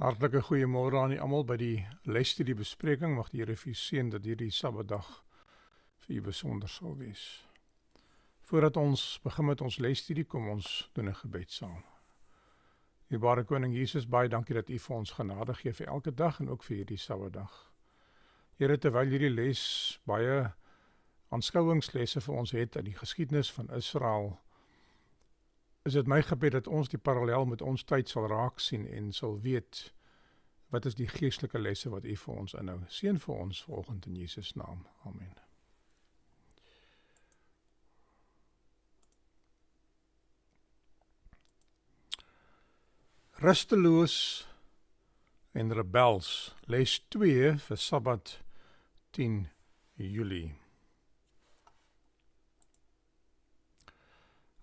Hartlike goeiemôre aan almal by die lesstudie bespreking. Mag die Here vir u seën dat hierdie Saterdag vir u besonder sal wees. Voordat ons begin met ons lesstudie, kom ons doen 'n gebed saam. Liewe Koning Jesus, baie dankie dat U vir ons genade gee vir elke dag en ook vir hierdie Saterdag. Here, terwyl hierdie les baie aanskouingslesse vir ons het uit die geskiedenis van Israel, is dit my gebed dat ons die parallel met ons tyd sal raak sien en sal weet wat is die geestelike lesse wat U vir ons inhou. Seën vir ons vanoggend in Jesus naam. Amen. Rusteloos en rebels. Les 2 vir Sabbat 10 Julie.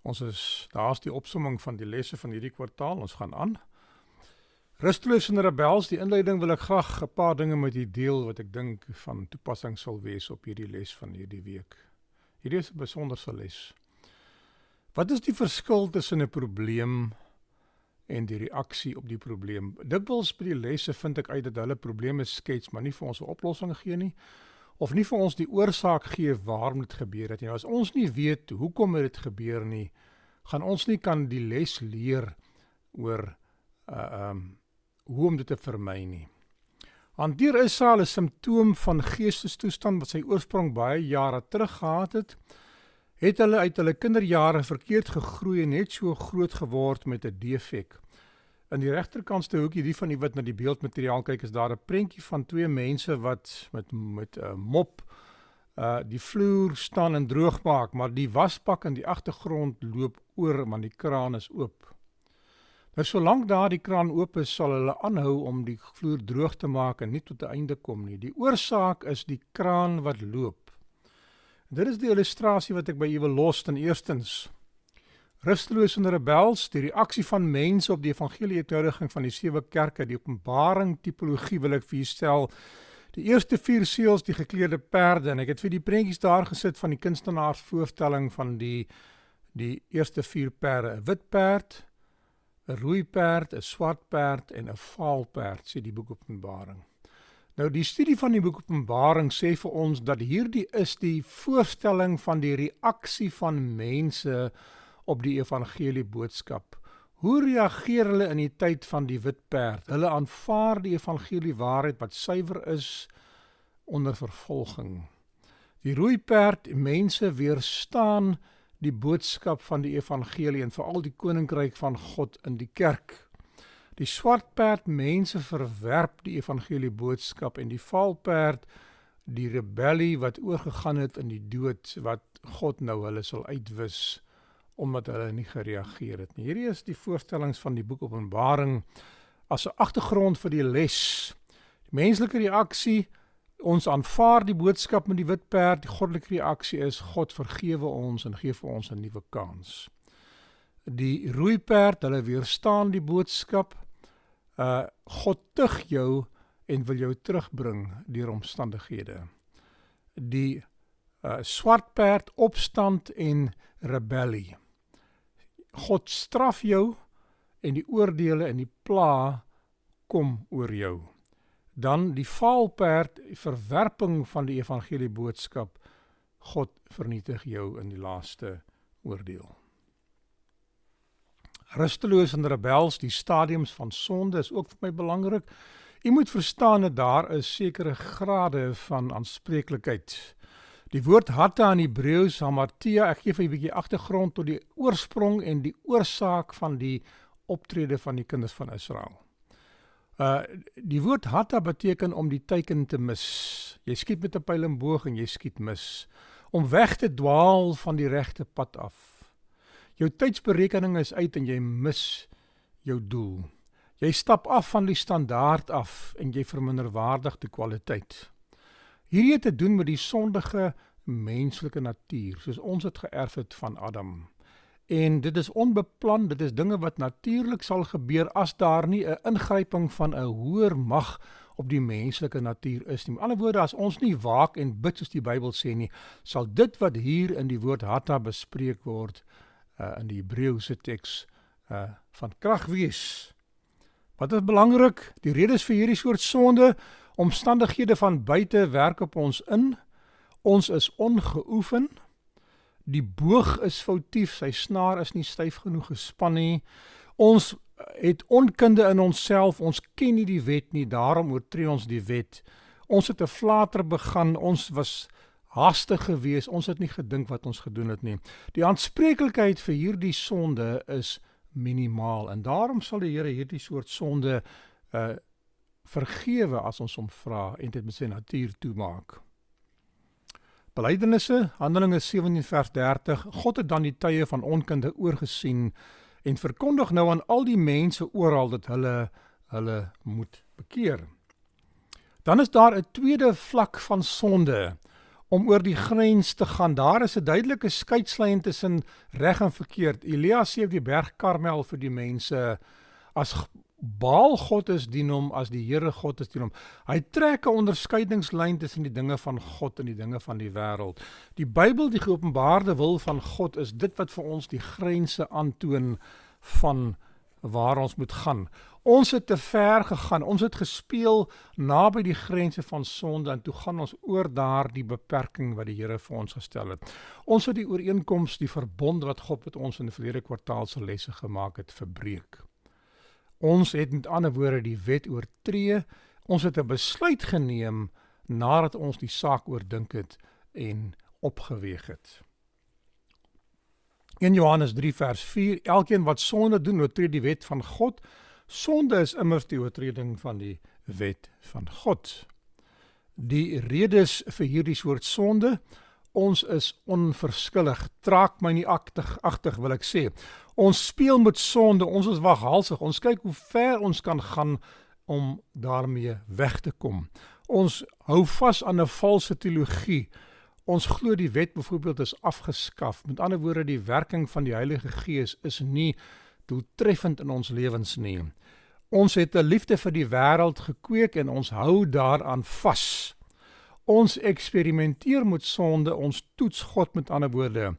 Ons is daar's die opsomming van die lesse van hierdie kwartaal. Ons gaan aan. Rustloos en rebels, die inleiding wil ek graag 'n paar dinge met u deel wat ek dink van toepassing sal wees op hierdie les van hierdie week. Hierdie is 'n besonderse les. Wat is die verskil tussen 'n probleem en die reaksie op die probleem? Dikwels by die lesse vind ek uit dat hulle probleme skets, maar nie vir ons 'n oplossing gee nie of nie vir ons die oorsaak gee waarom dit gebeur het nie. As ons nie weet hoekom het dit gebeur nie, gaan ons nie kan die les leer oor uh um hoe om dit te vermy nie. Hanteer Israel 'n simptoom van geestestoestand wat sy oorsprong baie jare terug gehad het, het hulle uit hulle kinderjare verkeerd gegroei en net so groot geword met 'n defek. In die regterkantste hoekie, die van die wit na die beeldmateriaal kyk, is daar 'n prentjie van twee mense wat met met 'n uh, mop uh die vloer staan en droog maak, maar die wasbak in die agtergrond loop oor want die kraan is oop. Nou solank daardie kraan oop is, sal hulle aanhou om die vloer droog te maak en nie tot 'n einde kom nie. Die oorsaak is die kraan wat loop. Dit is die illustrasie wat ek by u wil los ten eerstens. Rustelose en rebels, die reaksie van mense op die evangelieuitdaging van die sewe kerke, die openbaring tipologie wil ek vir julle stel. Die eerste vier seels, die gekleurde perde en ek het vir die prentjies daar gesit van die kunstenaars voorstelling van die die eerste vier perde, 'n wit perd, 'n rooi perd, 'n swart perd en 'n vaal perd, sê die boek Openbaring. Nou die studie van die boek Openbaring sê vir ons dat hierdie is die voorstelling van die reaksie van mense op die evangelie boodskap. Hoe reageer hulle in die tyd van die wit perd? Hulle aanvaar die evangelie waarheid wat suiwer is onder vervolging. Die rooi perd, mense weerstaan die boodskap van die evangelie en veral die koninkryk van God in die kerk. Die swart perd, mense verwerp die evangelie boodskap en die vaal perd, die rebellie wat oorgegaan het in die dood wat God nou hulle sal uitwis omdat hulle nie gereageer het nie. Hierdie is die voorstellings van die boek Openbaring as 'n agtergrond vir die les. Die menslike reaksie, ons aanvaar die boodskap met die wit perd, die goddelike reaksie is God vergewe ons en gee vir ons 'n nuwe kans. Die rooi perd, hulle weerstaan die boodskap. Uh God tug jou en wil jou terugbring deur omstandighede. Die uh swart perd opstand en rebellie. God straf jou en die oordeele en die pla kom oor jou. Dan die faalperd, die verwerping van die evangelie boodskap. God vernietig jou in die laaste oordeel. Rusteloos en rebels, die stadiums van sonde is ook vir my belangrik. Jy moet verstaan dat daar 'n sekere grade van aanspreeklikheid is Die woord hatta in Hebreeus, hamartia, ek gee vir 'n bietjie agtergrond tot die oorsprong en die oorsaak van die optrede van die kinders van Israel. Uh die woord hatta beteken om die teiken te mis. Jy skiet met 'n pyl en boog en jy skiet mis om weg te dwaal van die regte pad af. Jou tydsberekening is uit en jy mis jou doel. Jy stap af van die standaard af en jy verminderwaardig die kwaliteit. Hierdie het te doen met die sondige menslike natuur, soos ons dit geërf het van Adam. En dit is onbeplan, dit is dinge wat natuurlik sal gebeur as daar nie 'n ingryping van 'n hoër mag op die menslike natuur is nie. Met ander woorde, as ons nie waak en bid soos die Bybel sê nie, sal dit wat hier in die woord Hatta bespreek word uh, in die Hebreëse teks uh, eh, van krag wees. Wat is belangrik? Die redes vir hierdie soort sonde Omstandighede van buite werk op ons in. Ons is ongeoefen. Die boog is foutief, sy snaar is nie styf genoeg gespan nie. Ons eh, het onkunde in onsself. Ons ken nie die wet nie, daarom oortree ons die wet. Ons het 'n flater begin. Ons was haastig geweest. Ons het nie gedink wat ons gedoen het nie. Die aanspreeklikheid vir hierdie sonde is minimaal en daarom sal die Here hierdie soort sonde uh vergewe as ons hom vra en dit met sy natuur toemaak. Belydenisse Handelinge 17 vers 30 God het dan die tye van onkunde oorgesien en verkondig nou aan al die mense oral dat hulle hulle moet bekeer. Dan is daar 'n tweede vlak van sonde om oor die grens te gaan. Daar is 'n duidelike skeidslyn tussen reg en verkeerd. Elias sê op die berg Karmel vir die mense as Baal God is dien hom as die Here God is dien hom. Hy trek 'n onderskeidingslyn tussen die dinge van God en die dinge van die wêreld. Die Bybel, die geopenbaarde wil van God is dit wat vir ons die grense aantoon van waar ons moet gaan. Ons het te ver gegaan. Ons het gespeel naby die grense van sonde en toe gaan ons oor daardie beperking wat die Here vir ons gestel het. Ons het die ooreenkoms, die verbond wat God met ons in die verlede kwartaal se lesse gemaak het, verbreek. Ons het met ander woorde die wet oortree. Ons het 'n besluit geneem nadat ons die saak oordink het en opgeweg het. In Johannes 3 vers 4, elkeen wat sonde doen, oortree die wet van God. Sonde is immers die oortreding van die wet van God. Die redes vir hierdie soort sonde ons is onverskillig. Traak my nie aktig agtig wil ek sê. Ons speel met sonde, ons is waghalsig. Ons kyk hoe ver ons kan gaan om daarmee weg te kom. Ons hou vas aan 'n valse teologie. Ons glo die wet byvoorbeeld is afgeskaf. Met ander woorde, die werking van die Heilige Gees is nie doeltreffend in ons lewens nie. Ons het 'n liefde vir die wêreld gekweek en ons hou daaraan vas. Ons eksperimenteer met sonde, ons toets God met ander woorde.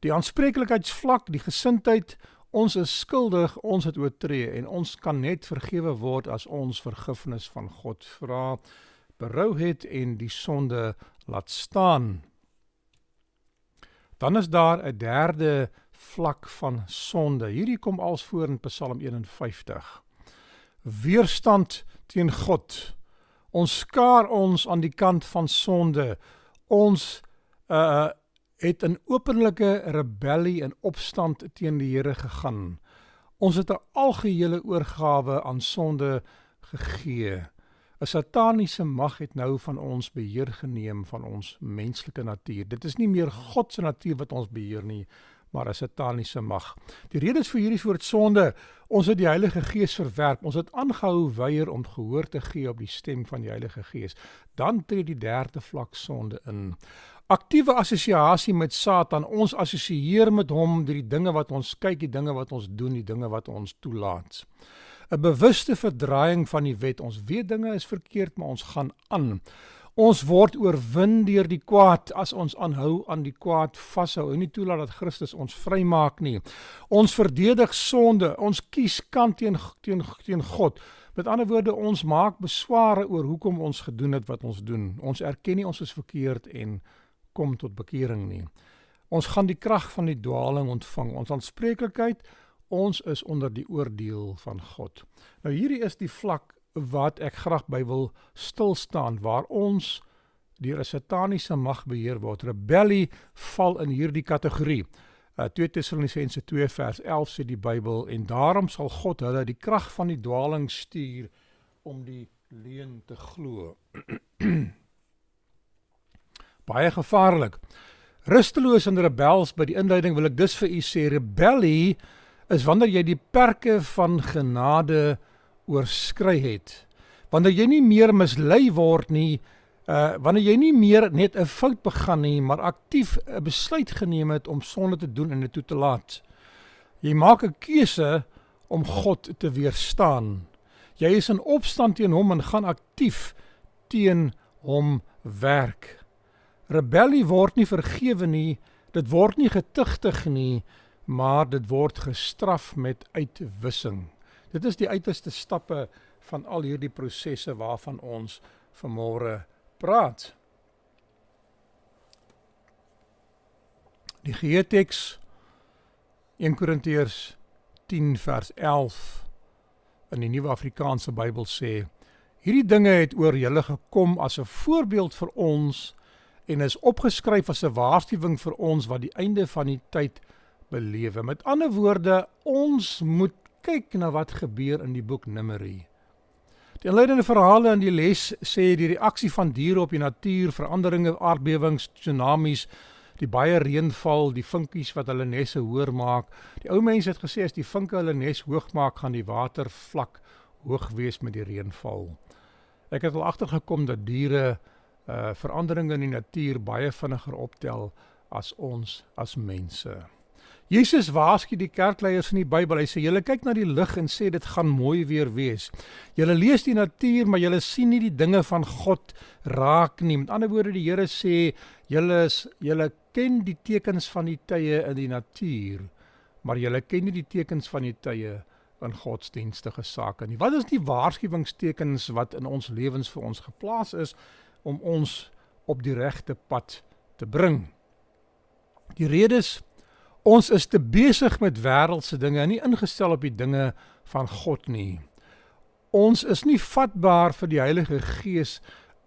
Die aanspreeklikheidsvlak, die gesindheid, ons is skuldig, ons het oortree en ons kan net vergewe word as ons vergifnis van God vra, berou het en die sonde laat staan. Dan is daar 'n derde vlak van sonde. Hierdie kom als voor in Psalm 51. Weerstand teen God. Ons skaar ons aan die kant van sonde. Ons uh het 'n openlike rebellie en opstand teen die Here gegaan. Ons het 'n algehele oorgawe aan sonde gegee. 'n Sataniese mag het nou van ons beheer geneem van ons menslike natuur. Dit is nie meer God se natuur wat ons beheer nie, maar 'n sataniese mag. Die redes vir hierdie soort sonde, ons het die Heilige Gees verwerp, ons het aangehou weier om gehoor te gee op die stem van die Heilige Gees. Dan tree die derde vlak sonde in. Aktiewe assosiasie met Satan, ons assosieer met hom deur die dinge wat ons kyk, die dinge wat ons doen, die dinge wat ons toelaat. 'n Bewuste verdraaiing van die wet. Ons weet dinge is verkeerd, maar ons gaan aan. Ons word oorwin deur die kwaad as ons aanhou aan die kwaad vashou en nie toelaat dat Christus ons vrymaak nie. Ons verdedig sonde, ons kies kant teen teen teen God. Met ander woorde, ons maak besware oor hoekom ons gedoen het wat ons doen. Ons erken nie ons is verkeerd en kom tot bekering nie. Ons gaan die krag van die dwaaling ontvang. Ons aanspreeklikheid, ons is onder die oordeel van God. Nou hierdie is die vlak wat ek graag by wil stil staan waar ons deur 'n sataniese mag beheer word. Rebellie val in hierdie kategorie. Uh, 2 Tessalonisense 2 vers 11 sê die Bybel en daarom sal God hulle die krag van die dwaaling stuur om die leuen te glo. Baie gevaarlik. Rusteloos en rebels by die inleiding wil ek dus vir u sê rebellie is wanneer jy die perke van genade uh oorskry het. Wanneer jy nie meer mislei word nie, uh wanneer jy nie meer net 'n fout begaan nie, maar aktief 'n besluit geneem het om sonde te doen en dit toe te laat. Jy maak 'n keuse om God te weerstaan. Jy is in opstand teen hom en gaan aktief teen hom werk. Rebellie word nie vergewe nie, dit word nie getugtig nie, maar dit word gestraf met uitwissing. Dit is die uiterste stappe van al hierdie prosesse waarvan ons vanmôre praat. Die geheteks 1 Korintiërs 10 vers 11 in die Nuwe Afrikaanse Bybel sê: Hierdie dinge het oor julle gekom as 'n voorbeeld vir ons en is opgeskryf as 'n waarskuwing vir ons wat die einde van die tyd belewe. Met ander woorde, ons moet kyk na wat gebeur in die boek Numeri. Die aanleidende verhale aan die les sê die reaksie van diere op die natuur, veranderinge, aardbewings, tsunamies, die baie reënval, die vinkies wat hulle nesse hoër maak. Die ou mense het gesê as die vinke hulle nes hoog maak, gaan die water vlak hoog wees met die reënval. Ek het al agtergekom dat diere uh veranderinge in die natuur baie vinniger optel as ons as mense. Jesus waarsku die kerkleiers in die Bybel. Hy sê: "Julle kyk na die lig en sê dit gaan mooi weer wees. Julle lees die natuur, maar julle sien nie die dinge van God raak nie." Met ander woorde, die Here sê: "Julle is julle ken die tekens van die tye in die natuur, maar julle ken nie die tekens van die tye in godsdienstige sake nie." Wat is die waarskuwingstekens wat in ons lewens vir ons geplaas is om ons op die regte pad te bring? Die redes ons is te besig met wêreldse dinge en nie ingestel op die dinge van God nie. Ons is nie vatbaar vir die Heilige Gees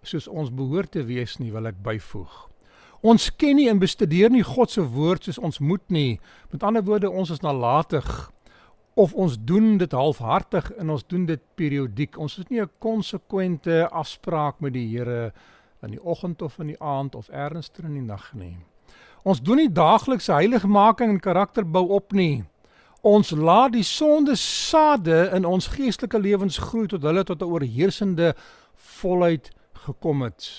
soos ons behoort te wees nie, wil ek byvoeg. Ons ken nie en bestudeer nie God se woord soos ons moet nie. Met ander woorde, ons is nalatig of ons doen dit halfhartig en ons doen dit periodiek. Ons het nie 'n konsekwente afspraak met die Here in die oggend of in die aand of ernstiger in die nag nie. Ons doen nie daaglikse heiligmaking en karakterbou op nie. Ons laat die sonde sade in ons geestelike lewens groei tot hulle tot 'n oorheersende volheid gekom het.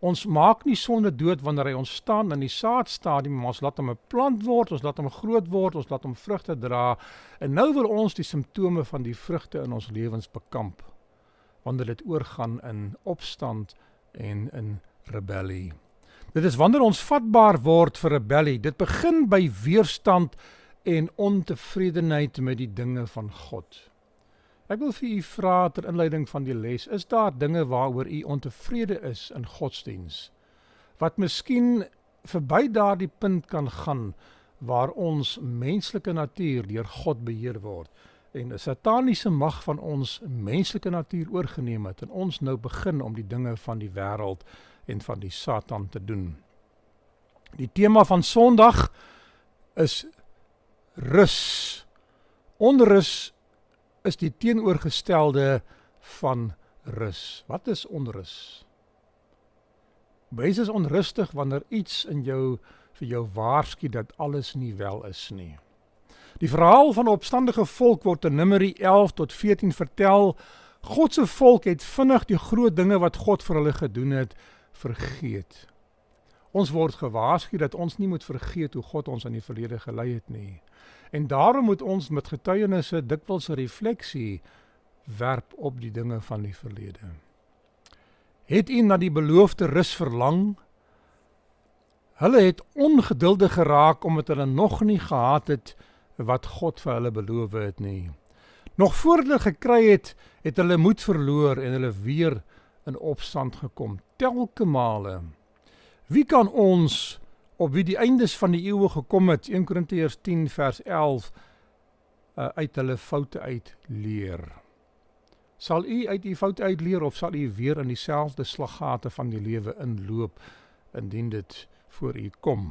Ons maak nie sonde dood wanneer hy ons staan in die saadstadium, maar ons laat hom 'n plant word, ons laat hom groot word, ons laat hom vrugte dra. En nou wil ons die simptome van die vrugte in ons lewens bekamp wanneer dit oorgaan in opstand en in rebellie. Dit is wanneer ons vatbaar word vir rebellie. Dit begin by weerstand en ontevredenheid met die dinge van God. Ek wil vir u vra ter inleiding van die les, is daar dinge waaroor u ontevrede is in godsdiens? Wat miskien verby daardie punt kan gaan waar ons menslike natuur deur God beheer word en 'n sataniese mag van ons menslike natuur oorgeneem het en ons nou begin om die dinge van die wêreld te en van die Satan te doen. Die tema van Sondag is rus. Onrus is die teenoorgestelde van rus. Wat is onrus? Wees is onrustig wanneer iets in jou vir jou waarsku dat alles nie wel is nie. Die verhaal van die opstandige volk word in Numeri 11 tot 14 vertel. God se volk het vinnig die groot dinge wat God vir hulle gedoen het vergeet. Ons word gewaarsku dat ons nie moet vergeet hoe God ons in die verlede gelei het nie. En daarom moet ons met getuienisse dikwels 'n refleksie werp op die dinge van die verlede. Het u na die beloofde rus verlang? Hulle het ongeduldig geraak omdat hulle nog nie gehad het wat God vir hulle beloof het nie. Nog voor hulle gekry het, het hulle moed verloor en hulle weer in opstand gekom telke male. Wie kan ons op wie die eindes van die eeue gekom het 1 Korintiërs 10 vers 11 uh, eh, uit hulle foute uit leer? Sal u uit u foute uit leer of sal u weer in dieselfde slaggate van die lewe inloop indien dit voor u kom?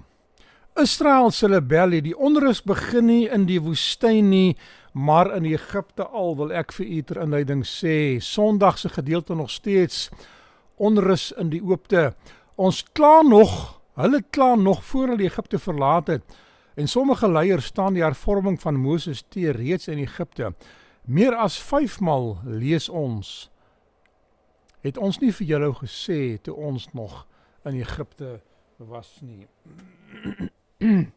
Israel se rebellie, die onrus begin nie in die woestyn nie, maar in Egipte al wil ek vir u ter inleiding sê, Sondag se gedeelte nog steeds onrus in die oopte. Ons kla nog, hulle kla nog voor hulle Egipte verlaat het. En sommige leiers staan die hervorming van Moses te reeds in Egipte. Meer as 5 maal lees ons het ons nie vir julle gesê toe ons nog in Egipte was nie. Mm.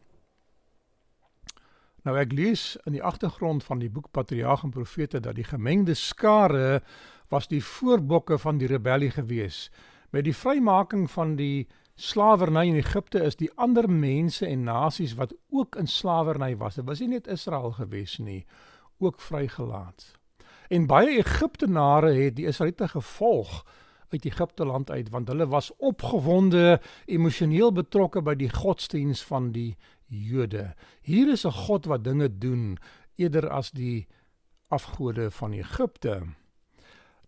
Nou ek lees in die agtergrond van die boek Patriarge en Profete dat die gemengde skare was die voorbokke van die rebellie gewees. Met die vrymaking van die slawerny in Egipte is die ander mense en nasies wat ook in slawerny was, dit was nie net Israel gewees nie, ook vrygelaat. En baie Egiptenare het die Israeliete gevolg uit Egipte land uit want hulle was opgewonde emosioneel betrokke by die godsdiens van die Jode. Hier is 'n God wat dinge doen eerder as die afgode van Egipte.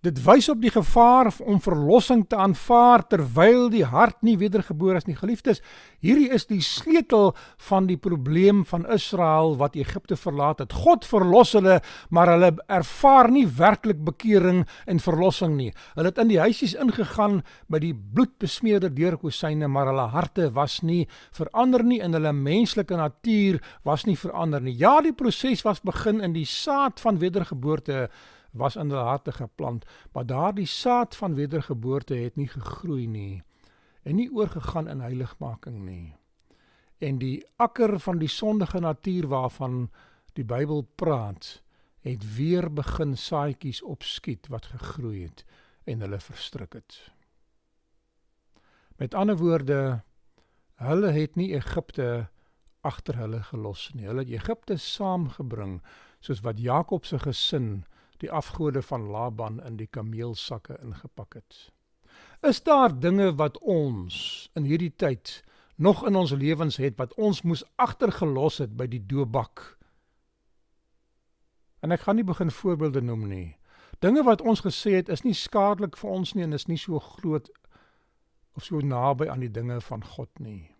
Dit wys op die gevaar om verlossing te aanvaar terwyl die hart nie wedergebore is nie, geliefdes. Hierdie is die sleutel van die probleem van Israel wat Egipte verlaat het. God verlos hulle, maar hulle ervaar nie werklik bekering en verlossing nie. Hulle het in die huisies ingegaan by die bloedbesmeerde deurkosyne, maar hulle harte was nie verander nie en hulle menslike natuur was nie verander nie. Ja, die proses was begin in die saad van wedergeboorte was in hulle harte geplant, maar daardie saad van wedergeboorte het nie gegroei nie en nie oorgegaan in heiligmaking nie. En die akker van die sondige natuur waarvan die Bybel praat, het weer begin saadjies opskiet wat gegroei het en hulle verstruk het. Met ander woorde, hulle het nie Egipte agter hulle gelos nie. Hulle het Egipte saamgebring soos wat Jakob se gesin die afgode van Laban in die kameelsakke ingepak het. Is daar dinge wat ons in hierdie tyd nog in ons lewens het wat ons moes agtergelos het by die doobak? En ek gaan nie begin voorbeelde noem nie. Dinge wat ons gesê het is nie skadelik vir ons nie en is nie so groot of so naby aan die dinge van God nie.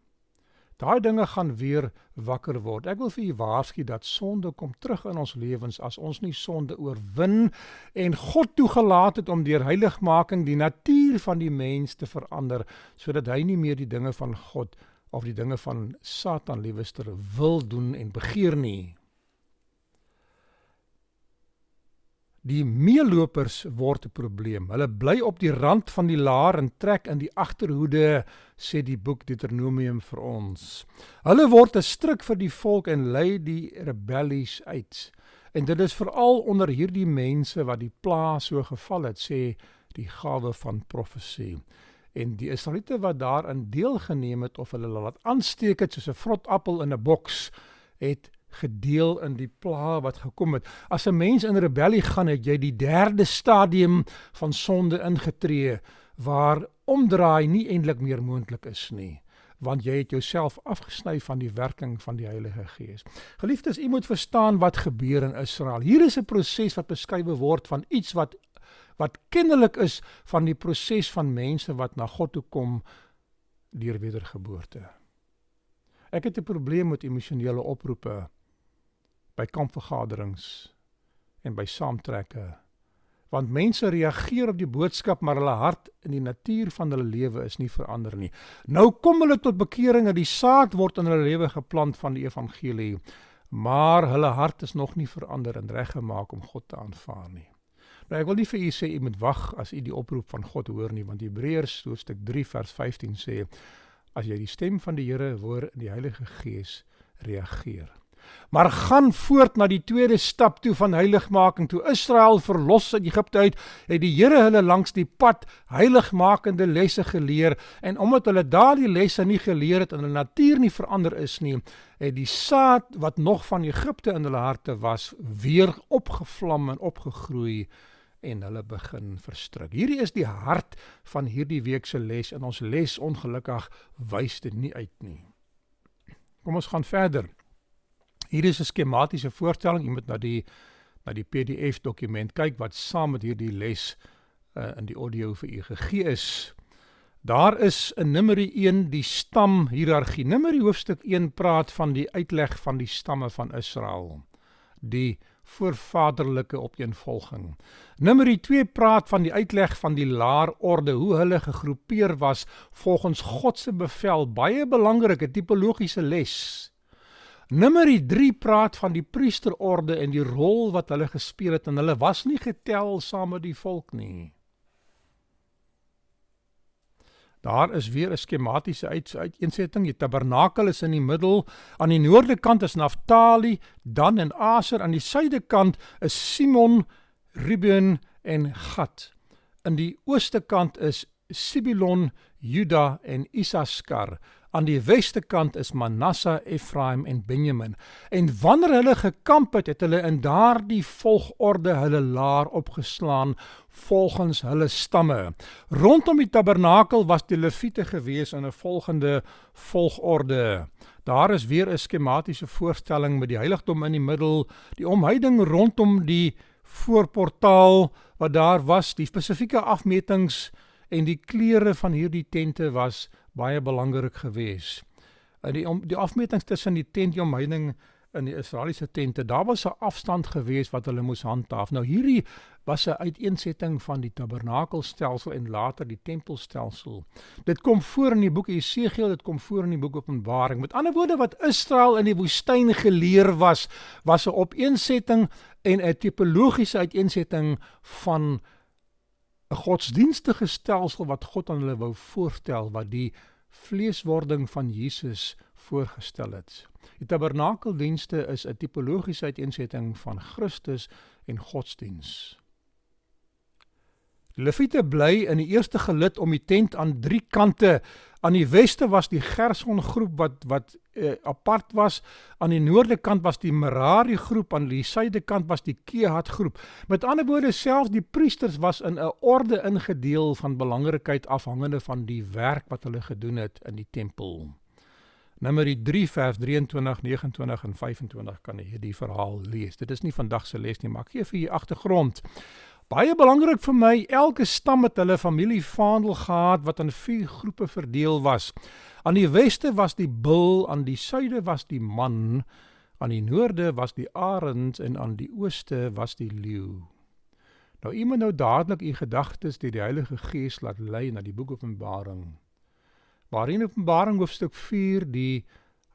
Daai dinge gaan weer wakker word. Ek wil vir u waarsku dat sonde kom terug in ons lewens as ons nie sonde oorwin en God toegelaat het om deur heiligmaking die natuur van die mens te verander sodat hy nie meer die dinge van God of die dinge van Satan liewer wil doen en begeer nie. Die meelopers word 'n probleem. Hulle bly op die rand van die laar en trek in die agterhoede, sê die boek Deuteronomium vir ons. Hulle word 'n struik vir die volk en lei die rebellies uit. En dit is veral onder hierdie mense wat die plaas so geval het, sê die gawe van profesie. En die Israeliete wat daarin deelgeneem het of hulle laat aansteek het soos 'n vrot appel in 'n boks, het gedeel in die pla wat gekom het. As 'n mens in rebellie gaan, het jy die derde stadium van sonde ingetree waar omdraai nie eintlik meer moontlik is nie want jy het jouself afgesny van die werking van die Heilige Gees. Geliefdes, u moet verstaan wat gebeur in Israel. Hier is 'n proses wat beskryf word van iets wat wat kennelik is van die proses van mense wat na God toe kom deur wedergeboorte. Ek het 'n probleem met emosionele oproepe by kampvergaderings en by saamtrekke want mense reageer op die boodskap maar hulle hart en die natuur van hulle lewe is nie verander nie. Nou kom hulle tot bekering en die saad word in hulle lewe geplant van die evangelie, maar hulle hart is nog nie verander en reggemaak om God te aanvaar nie. Nou ek wil nie vir u sê u moet wag as u die oproep van God hoor nie want Hebreërs hoofstuk 3 vers 15 sê as jy die stem van die Here hoor in die Heilige Gees reageer maar gaan voort na die tweede stap toe van heiligmaking toe Israel verlos uit Egipte uit het die Here hulle langs die pad heiligmakende lesse geleer en omdat hulle daardie lesse nie geleer het en hulle natuur nie verander is nie het die saad wat nog van Egipte in hulle harte was weer opgevlam en opgegroei en hulle begin verstrik. Hierdie is die hart van hierdie week se les en ons les ongelukkig wys dit nie uit nie. Kom ons gaan verder. Hier is 'n skematiese voorstelling. Jy moet na die na die PDF dokument kyk wat saam met hierdie les uh, in die audio vir u gegee is. Daar is in numeri 1 die stam hiërargie. Numeri hoofstuk 1 praat van die uitleg van die stamme van Israel. Die voorvaderlike opeenvolging. Numeri 2 praat van die uitleg van die laar orde, hoe hulle gegroepeer was volgens God se bevel, baie belangrike tipologiese les. Numeri 3 praat van die priesterorde en die rol wat hulle gespeel het en hulle was nie getel saam met die volk nie. Daar is weer 'n skematiese uiteensetting. Die tabernakel is in die middel. Aan die noorde kant is Naftali, dan en Aser, aan die suide kant is Simon, Ruben en Gad. In die ooste kant is Sibilon, Juda en Issaskar. Aan die weste kant is Manasse, Ephraim en Benjamin. En wanneer hulle gekamp het, het hulle in daardie volgorde hulle laar opgeslaan volgens hulle stamme. Rondom die tabernakel was die leviete gewees in 'n volgende volgorde. Daar is weer 'n skematiese voorstelling met die heiligdom in die middel, die omheining rondom die voorportaal wat daar was, die spesifieke afmetings en die kleure van hierdie tente was baie belangrik geweest. In die die afmetings tussen die tentjomheining in die Israeliese tente, daar was 'n afstand geweest wat hulle moes handhaaf. Nou hierdie was 'n uiteensetting van die tabernakelstelsel en later die tempelstelsel. Dit kom voor in die boek Jesegiel, dit kom voor in die boek Openbaring. Met ander woorde wat Israel in die woestyn geleer was, was 'n opeensetting en 'n tipologiese uiteensetting van 'n godsdienstige stelsel wat God aan hulle wou voorstel wat die vleeswording van Jesus voorgestel het. Die tabernakeldienste is 'n tipologiese uiteensetting van Christus en godsdiens. Leviete bly in die eerste gelid om die tent aan drie kante Aan die weste was die Gerson groep wat wat eh, apart was. Aan die noorde kant was die Merari groep, aan die suide kant was die Kehat groep. Met ander woorde self die priesters was in 'n orde ingedeel van belangrikheid afhangende van die werk wat hulle gedoen het in die tempel. Numeri 3 vers 23, 29 en 25 kan jy die verhaal lees. Dit is nie vandag se les nie, maar gee vir u agtergrond. Baie belangrik vir my, elke stam het hulle familievaandel gehad wat in vier groepe verdeel was. Aan die weste was die bul, aan die suide was die man, aan die noorde was die arend en aan die ooste was die leeu. Nou iemand nou dadelik u gedagtes deur die Heilige Gees laat lei na die boek Openbaring. Waarin Openbaring hoofstuk 4 die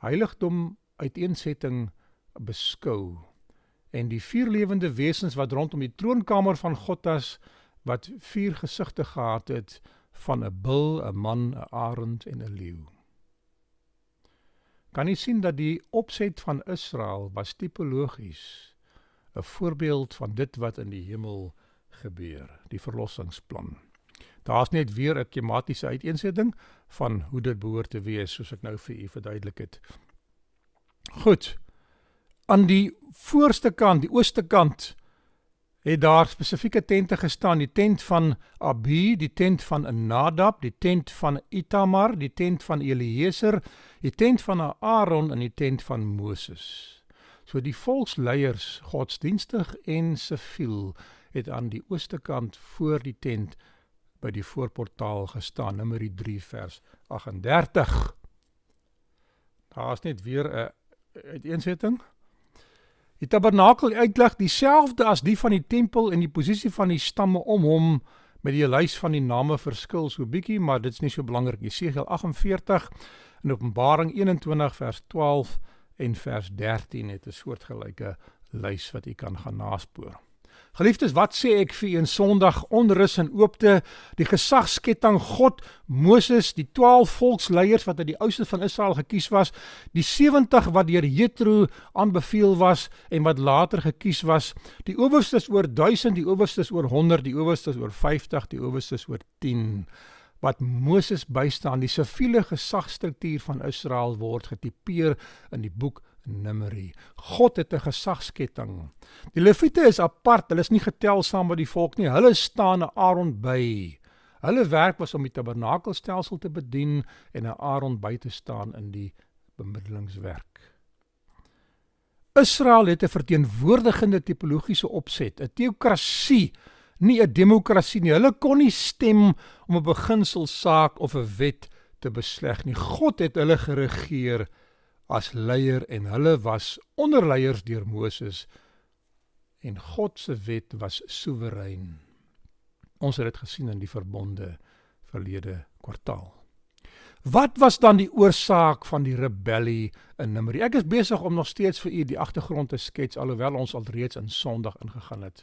heiligdom uiteensetting beskou en die vier lewende wesens wat rondom die troonkamer van God was wat vier gesigte gehad het van 'n bil, 'n man, 'n arend en 'n leeu. Kan jy sien dat die opset van Israel was tipologies 'n voorbeeld van dit wat in die hemel gebeur, die verlossingsplan. Daar's net weer 'n tematiese uiteensetting van hoe dit behoort te wees, soos ek nou vir u verduidelik het. Goed aan die voorste kant, die ooste kant het daar spesifieke tente gestaan, die tent van Abi, die tent van Nadab, die tent van Itamar, die tent van Eliezer, die tent van Aaron en die tent van Moses. So die volksleiers, godsdienstig en siviel, het aan die ooste kant voor die tent by die voorportaal gestaan, Numeri 3 vers 38. Daar's net weer 'n uiteensetting. Die tabernakel uitleg dieselfde as die van die tempel en die posisie van die stamme om hom met die lys van die name verskil so bietjie, maar dit's nie so belangrik. Jesegiel 48 en Openbaring 21 vers 12 en vers 13 het 'n soortgelyke lys wat jy kan gaan naspoor. Geliefdes, wat sê ek vir een Sondag onrus en oopte die gesagsketting God Moses, die 12 volksleiers wat uit die ouste van Israel gekies was, die 70 wat deur Jethro aanbeveel was en wat later gekies was, die owerstes oor 1000, die owerstes oor 100, die owerstes oor 50, die owerstes oor 10 wat Moses bystaan, die siviele gesagstruktuur van Israel word getipeer in die boek Numeri. God het 'n gesagsketting. Die Lewiete is apart, hulle is nie getel saam met die volk nie. Hulle staan aan Aaron by. Hulle werk was om die tabernakelstelsel te bedien en aan Aaron by te staan in die bemiddelingswerk. Israel het 'n verteenwoordigende tipologiese opset, 'n teokrasie, nie 'n demokrasie nie. Hulle kon nie stem om 'n beginsel saak of 'n wet te besleg nie. God het hulle geregeer as leier en hulle was onderleiers deur Moses en God se wet was soewerein. Ons het dit gesien in die verbonde verlede kwartaal. Wat was dan die oorsaak van die rebellie in Numeri? Ek is besig om nog steeds vir u die agtergrond te skets alhoewel ons alreeds in Sondag ingegaan het.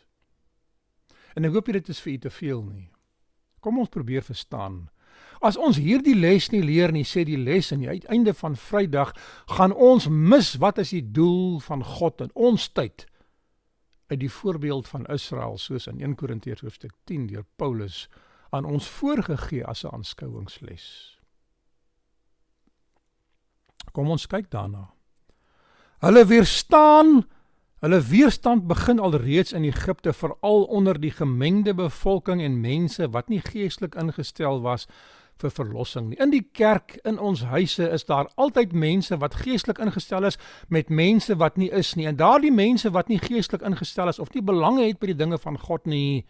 En ek hoop dit is vir u te veel nie. Kom ons probeer verstaan As ons hierdie les nie leer nie, sê die les aan die uiteinde van Vrydag, gaan ons mis wat is die doel van God in ons tyd. Uit die voorbeeld van Israel, soos in 1 Korintiërs hoofstuk 10 deur Paulus aan ons voorgegee as 'n aanskouingsles. Kom ons kyk daarna. Hulle weerstaan Hulle weerstand begin alreeds in Egipte veral onder die gemengde bevolking en mense wat nie geestelik ingestel was vir verlossing nie. In die kerk, in ons huise is daar altyd mense wat geestelik ingestel is met mense wat nie is nie. En daardie mense wat nie geestelik ingestel is of nie belang het by die dinge van God nie,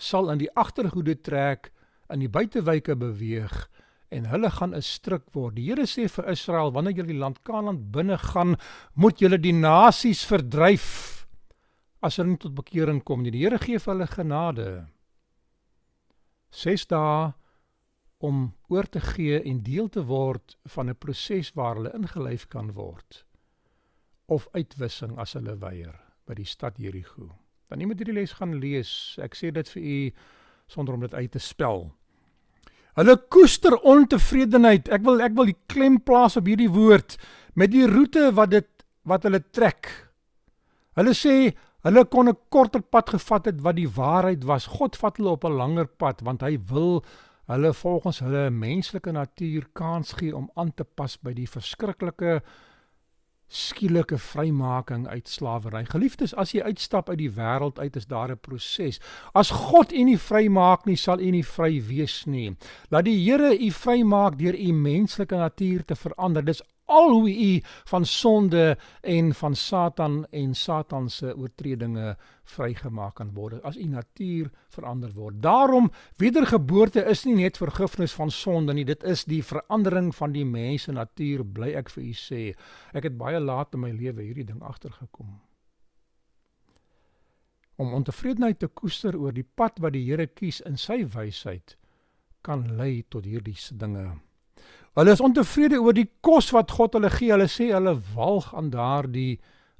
sal in die agtergoede trek, in die buitewyke beweeg en hulle gaan 'n struik word. Die Here sê vir Israel, wanneer julle die land Kanaan binne gaan, moet julle die nasies verdryf as hulle nie tot bekering kom nie. Die Here gee vir hulle genade. Ses dae om oor te gee en deel te word van 'n proses waar hulle ingelyf kan word of uitwissing as hulle weier by die stad Jerigo. Dan iemand hierdie les gaan lees. Ek sê dit vir u sonder om dit uit te spel. Hulle koester ontevredenheid. Ek wil ek wil die klem plaas op hierdie woord met die roete wat dit wat hulle trek. Hulle sê hulle kon 'n korter pad gevat het wat die waarheid was. God vat hulle op 'n langer pad want hy wil hulle volgens hulle menslike natuur kans gee om aan te pas by die verskriklike skielike vrymaking uit slawery. Geliefdes, as jy uitstap uit die wêreld uit, is daar 'n proses. As God u nie vrymaak nie, sal u nie vry wees nie. Laat die Here u vrymaak deur u menslike natuur te verander. Dis al hoe u van sonde en van Satan en Satan se oortredinge vrygemaak kan word as u natuur verander word. Daarom wedergeboorte is nie net vergifnis van sonde nie, dit is die verandering van die mens se natuur, bly ek vir u sê. Ek het baie laat in my lewe hierdie ding agtergekom. Om ontevredenheid te koester oor die pad wat die Here kies in sy wysheid kan lei tot hierdie dinge. Hulle is ontevrede oor die kos wat God hulle gee. Hulle sê hulle walg aan daardie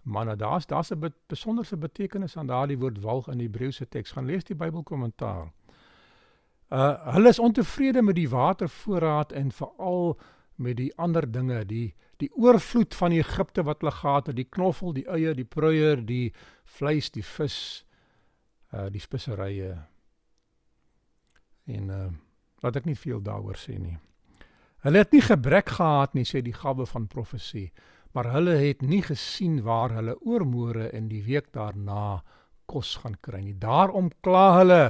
manna. Daar's daar's 'n besonderse betekenis aan daardie woord walg in die Hebreëse teks. Gaan lees die Bybelkommentaar. Uh hulle is ontevrede met die watervoorraad en veral met die ander dinge, die die oorvloed van Egipte wat hulle gehad het, die knoffel, die eie, die pruier, die vleis, die vis, uh die speserye. En uh laat ek nie veel daaroor sê nie. Hulle het nie gebrek gehad nie, sê die gawe van profesie, maar hulle het nie gesien waar hulle oormôre en die week daarna kos gaan kry nie. Daarom kla hulle.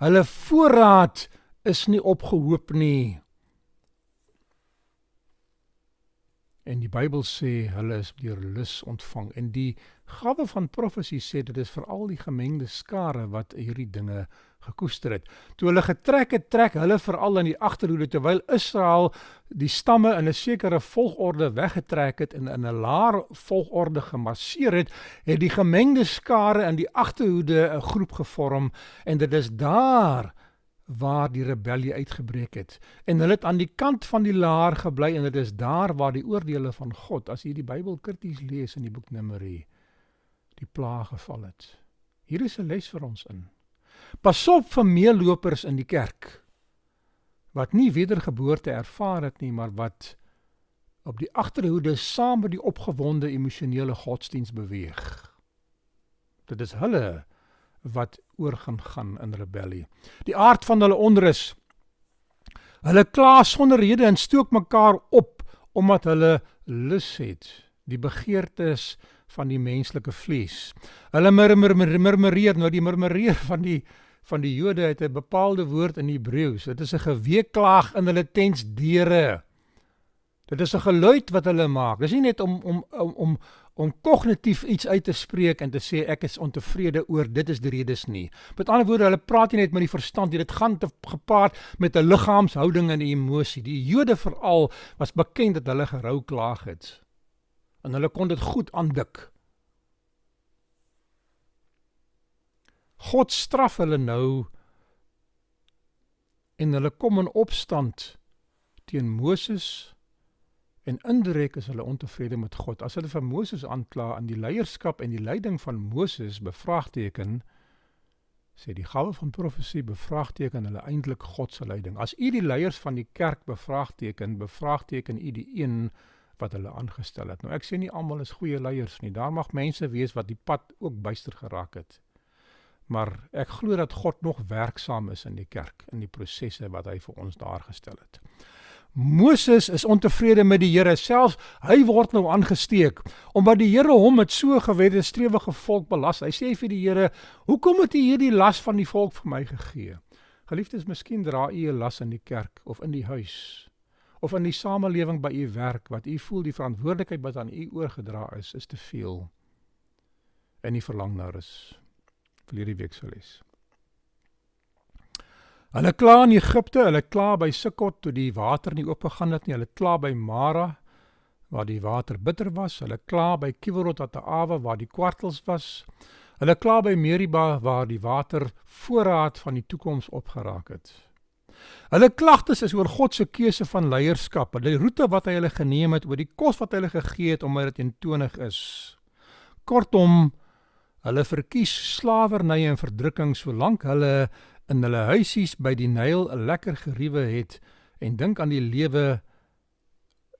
Hulle voorraad is nie opgehoop nie. En die Bybel sê hulle is deur lus ontvang. En die gawe van profesie sê dit is vir al die gemengde skare wat hierdie dinge gekoester het. Toe hulle getrek het, trek hulle veral in die agterhoede terwyl Israel die stamme in 'n sekere volgorde weggetrek het en in 'n laar volgorde gemasseer het, het die gemengde skare in die agterhoede 'n groep gevorm en dit is daar waar die rebellie uitgebreek het. En hulle het aan die kant van die laar gebly en dit is daar waar die oordeele van God, as jy die Bybel krities lees in die boek Numeri, die plaag geval het. Hier is 'n les vir ons in. Pasop vir meelopers in die kerk wat nie wedergeboorte ervaar het nie, maar wat op die agterhoede saam met die opgewonde emosionele godsdiens beweeg. Dit is hulle wat oor gaan gaan in rebellie. Die aard van hulle onrus. Hulle kla sonder rede en stook mekaar op omdat hulle lus het, die begeertes van die menslike vlees. Hulle murmur murmureer nou die murmureer van die van die Jode het 'n bepaalde woord in Hebreëus. Dit is 'n geweeklaag in hulle tentsdeure. Dit is 'n geluid wat hulle maak. Dis nie net om om om om om kognitief iets uit te spreek en te sê ek is ontevrede oor dit is die redes nie. Met ander woorde, hulle praat nie net met die verstand nie, dit gaan te gepaard met 'n liggaamshouding en 'n emosie. Die Jode veral was bekend dat hulle gerou klaag het en hulle kon dit goed aandik. God straf hulle nou en hulle kom in opstand teen Moses en indirek is hulle ontevrede met God. As hulle vir Moses aankla aan die leierskap en die leiding van Moses bevraagteken sê die gawe van profesie bevraagteken hulle eintlik God se leiding. As u die leiers van die kerk bevraagteken, bevraagteken u die een wat hulle aangestel het. Nou ek sê nie almal is goeie leiers nie. Daar mag mense wees wat die pad ook byster geraak het. Maar ek glo dat God nog werksaam is in die kerk in die prosesse wat hy vir ons daar gestel het. Moses is ontevrede met die Here self. Hy word nou aangesteek omdat die Here hom met so gewette strewige volk belas. Hy sê vir die Here: "Hoekom het U hierdie las van die volk vir my gegee?" Geliefdes, miskien dra u 'n las in die kerk of in die huis of in die samelewing by u werk wat u voel die verantwoordelikheid wat aan u oorgedra is is te veel en u verlang na rus vir hierdie week se les. Hulle kla in Egipte, hulle kla by Sukkot toe die water nie oop gegaan het nie, hulle kla by Mara waar die water bitter was, hulle kla by Kiberot wat te Awe waar die kwartels was. Hulle kla by Meriba waar die water voorraad van die toekoms opgeraak het. Hulle klagtes is oor God se keuse van leierskap, die roete wat hy hulle geneem het, oor die kos wat hy hulle gegee het omdat dit entonig is. Kortom, hulle verkies slawerny en verdrukking solank hulle in hulle huisies by die Nyl 'n lekker geriewe het en dink aan die lewe,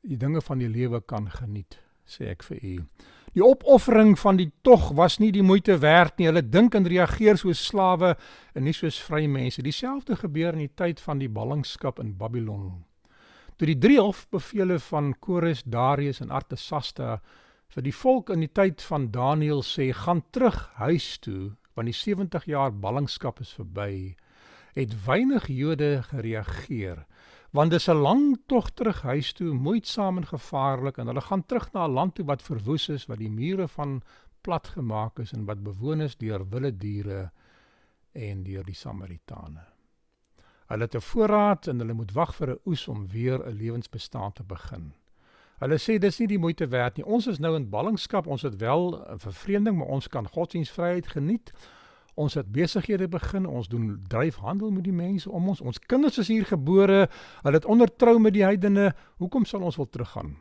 die dinge van die lewe kan geniet, sê ek vir u. Die opoffering van die tog was nie die moeite werd nie. Hulle dink en reageer soos slawe en nie soos vrye mense. Dieselfde gebeur in die tyd van die ballingskap in Babylon. Toe die drie hofbevele van Kores, Darius en Artasasta vir die volk in die tyd van Daniël sê: "Gaan terug huis toe, want die 70 jaar ballingskap is verby." Het weinig Jode gereageer want dis 'n lang tog terug huis toe, moeitsaam en gevaarlik en hulle gaan terug na 'n land toe wat verwoes is, wat die mure van plat gemaak is en wat bewoon is deur wilde diere en deur die Samaritane. Hulle het 'n voorraad en hulle moet wag vir 'n oes om weer 'n lewensbestaan te begin. Hulle sê dis nie die moeite werd nie. Ons is nou in ballingskap, ons het wel 'n vervreemding, maar ons kan godsdienstvryheid geniet ons het besighede begin, ons doen dryfhandel met die mense om ons. Ons kinders is hier gebore. Hulle het ondertrou met die heidene. Hoekom sal ons wil teruggaan?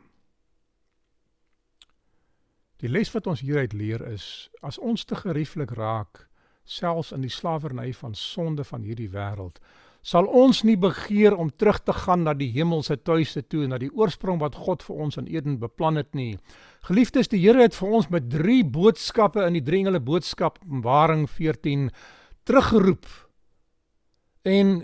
Die les wat ons hieruit leer is as ons te gerieflik raak selfs in die slawerny van sonde van hierdie wêreld sal ons nie begeer om terug te gaan na die hemelse tuiste toe na die oorsprong wat God vir ons in Eden beplan het nie. Geliefdes, die Here het vir ons met drie boodskappe in die drie engele boodskap Openbaring 14 teruggeroep. En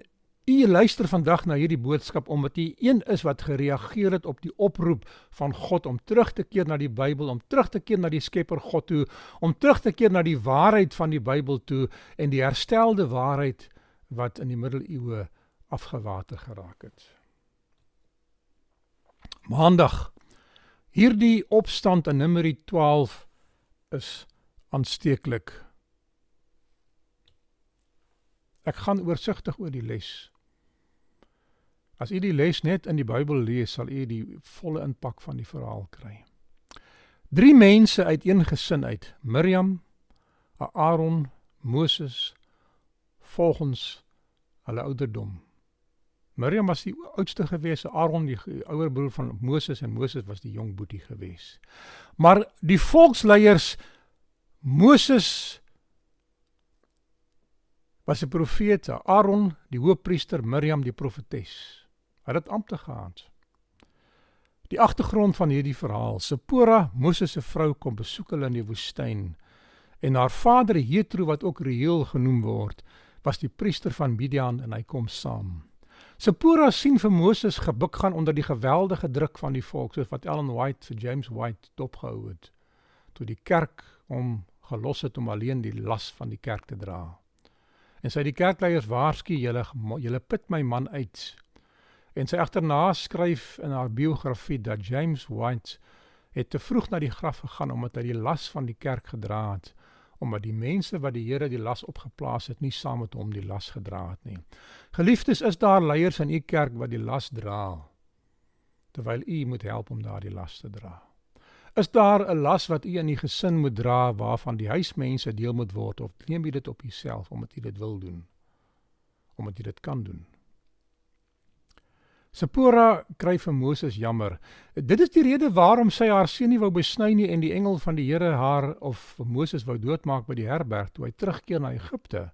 u luister vandag na hierdie boodskap omdat u een is wat gereageer het op die oproep van God om terug te keer na die Bybel, om terug te keer na die Skepper God toe, om terug te keer na die waarheid van die Bybel toe en die herstelde waarheid toe wat in die middeleeue afgewater geraak het. Maandag. Hierdie opstand in Numeri 12 is aansteeklik. Ek gaan oorsigtig oor die les. As u die les net in die Bybel lees, sal u die volle impak van die verhaal kry. Drie mense uit een gesin uit, Miriam, Aaron, Moses volgens hulle ouderdom. Miriam was die oudste gewees, Aaron die ouer broer van Moses en Moses was die jong boetie gewees. Maar die volksleiers Moses was 'n profete, Aaron die hoofpriester, Miriam die profetes. Hulle het ampte gehad. Die agtergrond van hierdie verhaal, Sephora, Moses se vrou kom besoek hulle in die woestyn en haar vader Jethro wat ook Reuel genoem word, was die priester van Midian en hy kom saam. Sepora sien vir Moses gebuk gaan onder die geweldige druk van die volk soos wat Ellen White vir James White dopgehou het toe die kerk hom gelos het om alleen die las van die kerk te dra. En sy die kerkleiers waarsku julle julle put my man uit. En sy agterna skryf in haar biografie dat James White het te vroeg na die graf gegaan omdat hy die las van die kerk gedra het omdat die mense wat die Here die las opgeplaas het, nie saam met hom die las gedra het nie. Geliefdes, is daar leiers in u kerk wat die las dra terwyl u moet help om daardie las te dra? Is daar 'n las wat u in die gesin moet dra waarvan die huismense deel moet word of neem u dit op u self omdat u dit wil doen? Omdat u dit kan doen? Sipora kry vir Moses jammer. Dit is die rede waarom sy haar seun nie wou besny nie en die engel van die Here haar of Moses wou doodmaak by die herberg toe hy terugkeer na Egipte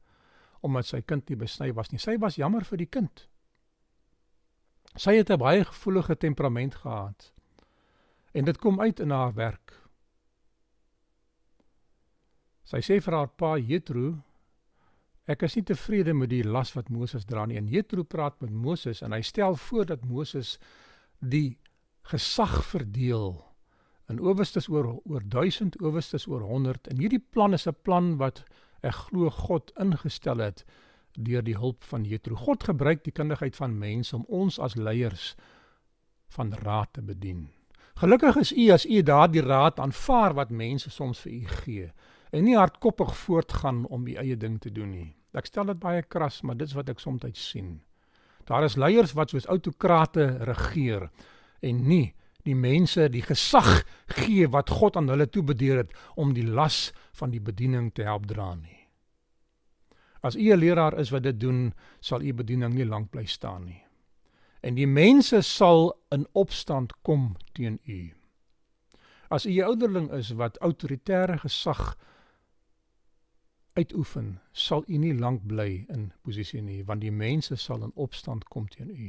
omdat sy kind nie besny was nie. Sy was jammer vir die kind. Sy het 'n baie gevoelige temperament gehad. En dit kom uit in haar werk. Sy sê vir haar pa Jethro, Ek is nie tevrede met die las wat Moses dra nie. En Jethro praat met Moses en hy stel voor dat Moses die gesag verdeel in owerstes oor oor 1000 owerstes oor 100 en hierdie plan is 'n plan wat ek glo God ingestel het deur die hulp van Jethro. God gebruik die kundigheid van mense om ons as leiers van raad te bedien. Gelukkig is u as u daardie raad aanvaar wat mense soms vir u gee en nie hardkoppig voortgaan om die eie ding te doen nie. Ek stel dit baie kras, maar dit is wat ek soms uit sien. Daar is leiers wat soos autokrate regeer en nie die mense die gesag gee wat God aan hulle toebedeel het om die las van die bediening te help dra nie. As u 'n leraar is wat dit doen, sal u bediening nie lank bly staan nie. En die mense sal in opstand kom teen u. As u 'n ouderling is wat autoritaire gesag gee, uitoefen, sal u nie lank bly in posisie nie, want die mense sal in opstand kom teen u.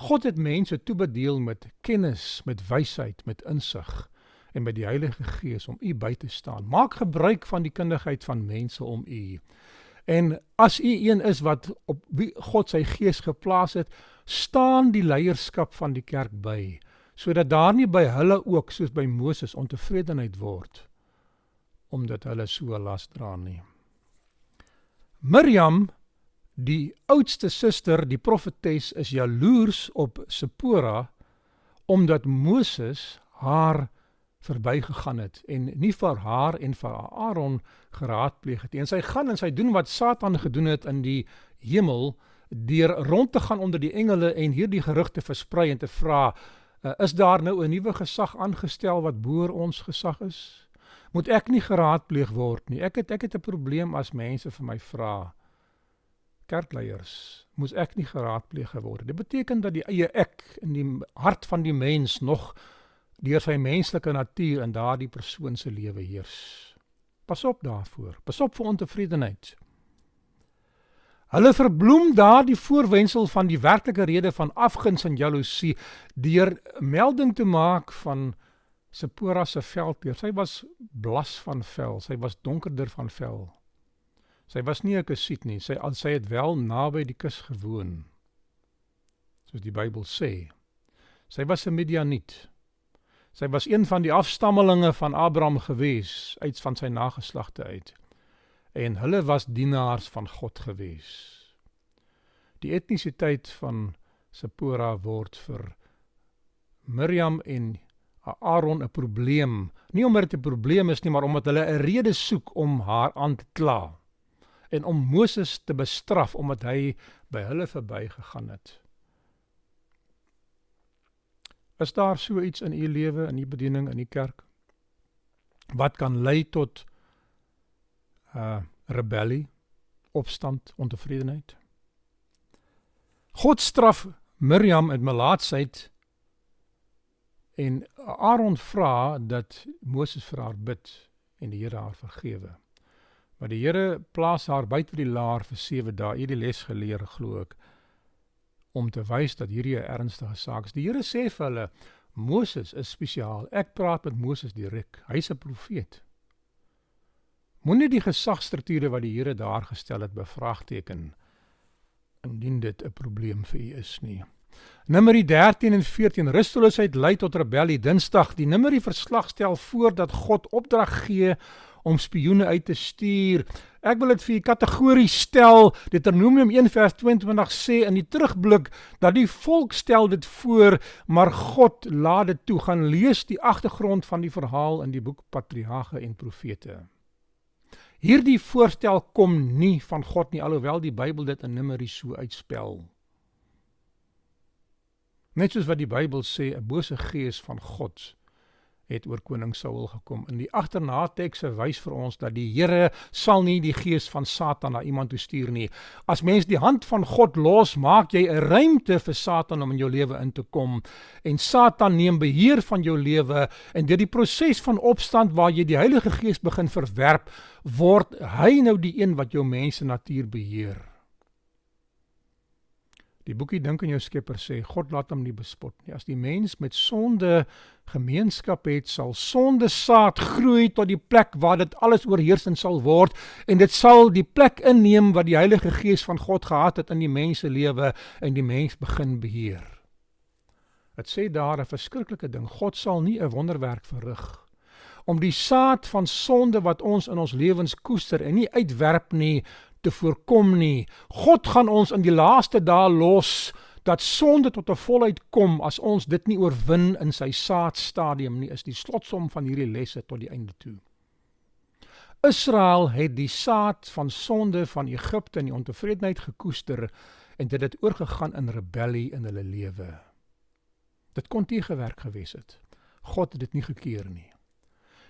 God het mense toebedeel met kennis, met wysheid, met insig en met die Heilige Gees om u by te staan. Maak gebruik van die kundigheid van mense om u. En as u een is wat op wie God sy gees geplaas het, staan die leierskap van die kerk by, sodat daar nie by hulle ook soos by Moses ontevredenheid word omdat hulle so 'n las dra nie. Miriam, die oudste suster, die profetes is jaloers op Sepora omdat Moses haar verbygegaan het en nie vir haar en vir Aaron geraadpleeg het nie. En sy gaan en sy doen wat Satan gedoen het in die hemel deur rond te gaan onder die engele en hierdie gerugte versprei en te vra, uh, is daar nou 'n nuwe gesag aangestel wat boer ons gesag is? moet ek nie geraadpleeg word nie. Ek het ek het 'n probleem as mense vir my vra kerkleiers, moes ek nie geraadpleeg geword het. Dit beteken dat die eie ek in die hart van die mens nog deur sy menslike natuur in daardie persoon se lewe heers. Pas op daarvoor. Pas op vir ontevredenheid. Hulle verbloem daardie voorwendsel van die werklike rede van afguns en jaloesie deur melding te maak van Sephora se veldheer. Sy was blas van vel, sy was donkerder van vel. Sy was nie 'n kusiet nie, sy al sy het wel naby die kus gewoon. Soos die Bybel sê. Sy was 'n Midianiet. Sy was een van die afstammelinge van Abraham gewees, uit van sy nageslagte uit. En hulle was dienaars van God gewees. Die etnisiteit van Sephora word vir Miriam en Aaron 'n probleem, nie omdat dit 'n probleem is nie, maar omdat hulle 'n rede soek om haar aan te kla en om Moses te bestraf omdat hy by hulle verbygegaan het. Is daar so iets in u lewe, in u bediening in die kerk wat kan lei tot uh rebellie, opstand, ontevredenheid? God straf Miriam in Malaatsheid En Aaron vra dat Moses vir haar bid en die Here haar vergewe. Maar die Here plaas haar buite die laar vir 7 dae. Hierdie les geleer glo ek om te wys dat hierdie 'n ernstige saak is. Die Here sê vir hulle Moses is spesiaal. Ek praat met Moses direk. Hy's 'n profeet. Moenie die gesagstrukture wat die Here daar gestel het bevraagteken indien dit 'n probleem vir u is nie. Numeri 13 en 14 rusteloosheid lei tot rebellie Dinsdag die Numeri verslag stel voor dat God opdrag gee om spioene uit te stuur. Ek wil dit vir 'n kategorie stel. Deuteronomium 1:22 sê in die terugblik dat die volk stel dit voor, maar God laat dit toe. Gaan lees die agtergrond van die verhaal in die boek Patriarge en Profete. Hierdie voorstel kom nie van God nie, alhoewel die Bybel dit in Numeri so uitspel nie. Net soos wat die Bybel sê, 'n bose gees van God het oor koning Saul gekom. In die agternaatekse wys vir ons dat die Here sal nie die gees van Satan na iemand toe stuur nie. As mens die hand van God los, maak jy 'n ruimte vir Satan om in jou lewe in te kom en Satan neem beheer van jou lewe en deur die proses van opstand waar jy die Heilige Gees begin verwerp, word hy nou die een wat jou mense natuur beheer. Die boekie Dink aan jou Skepper sê God laat hom nie bespot nie. As die mens met sonde gemeenskap het, sal sonde saad groei tot die plek waar dit alles oorheersend sal word en dit sal die plek inneem wat die Heilige Gees van God gehad het in die mens se lewe en die mens begin beheer. Dit sê daar 'n verskriklike ding. God sal nie 'n wonderwerk verrig om die saad van sonde wat ons in ons lewens koester en nie uitwerp nie te voorkom nie. God gaan ons in die laaste dae los dat sonde tot 'n volheid kom as ons dit nie oorwin in sy saadstadium nie is die slotsom van hierdie lesse tot die einde toe. Israel het die saad van sonde van Egipte en die ontevredenheid gekoester en dit het oorgegaan in rebellie in hulle lewe. Dit kon tegewerk gewees het. God het dit nie gekeer nie.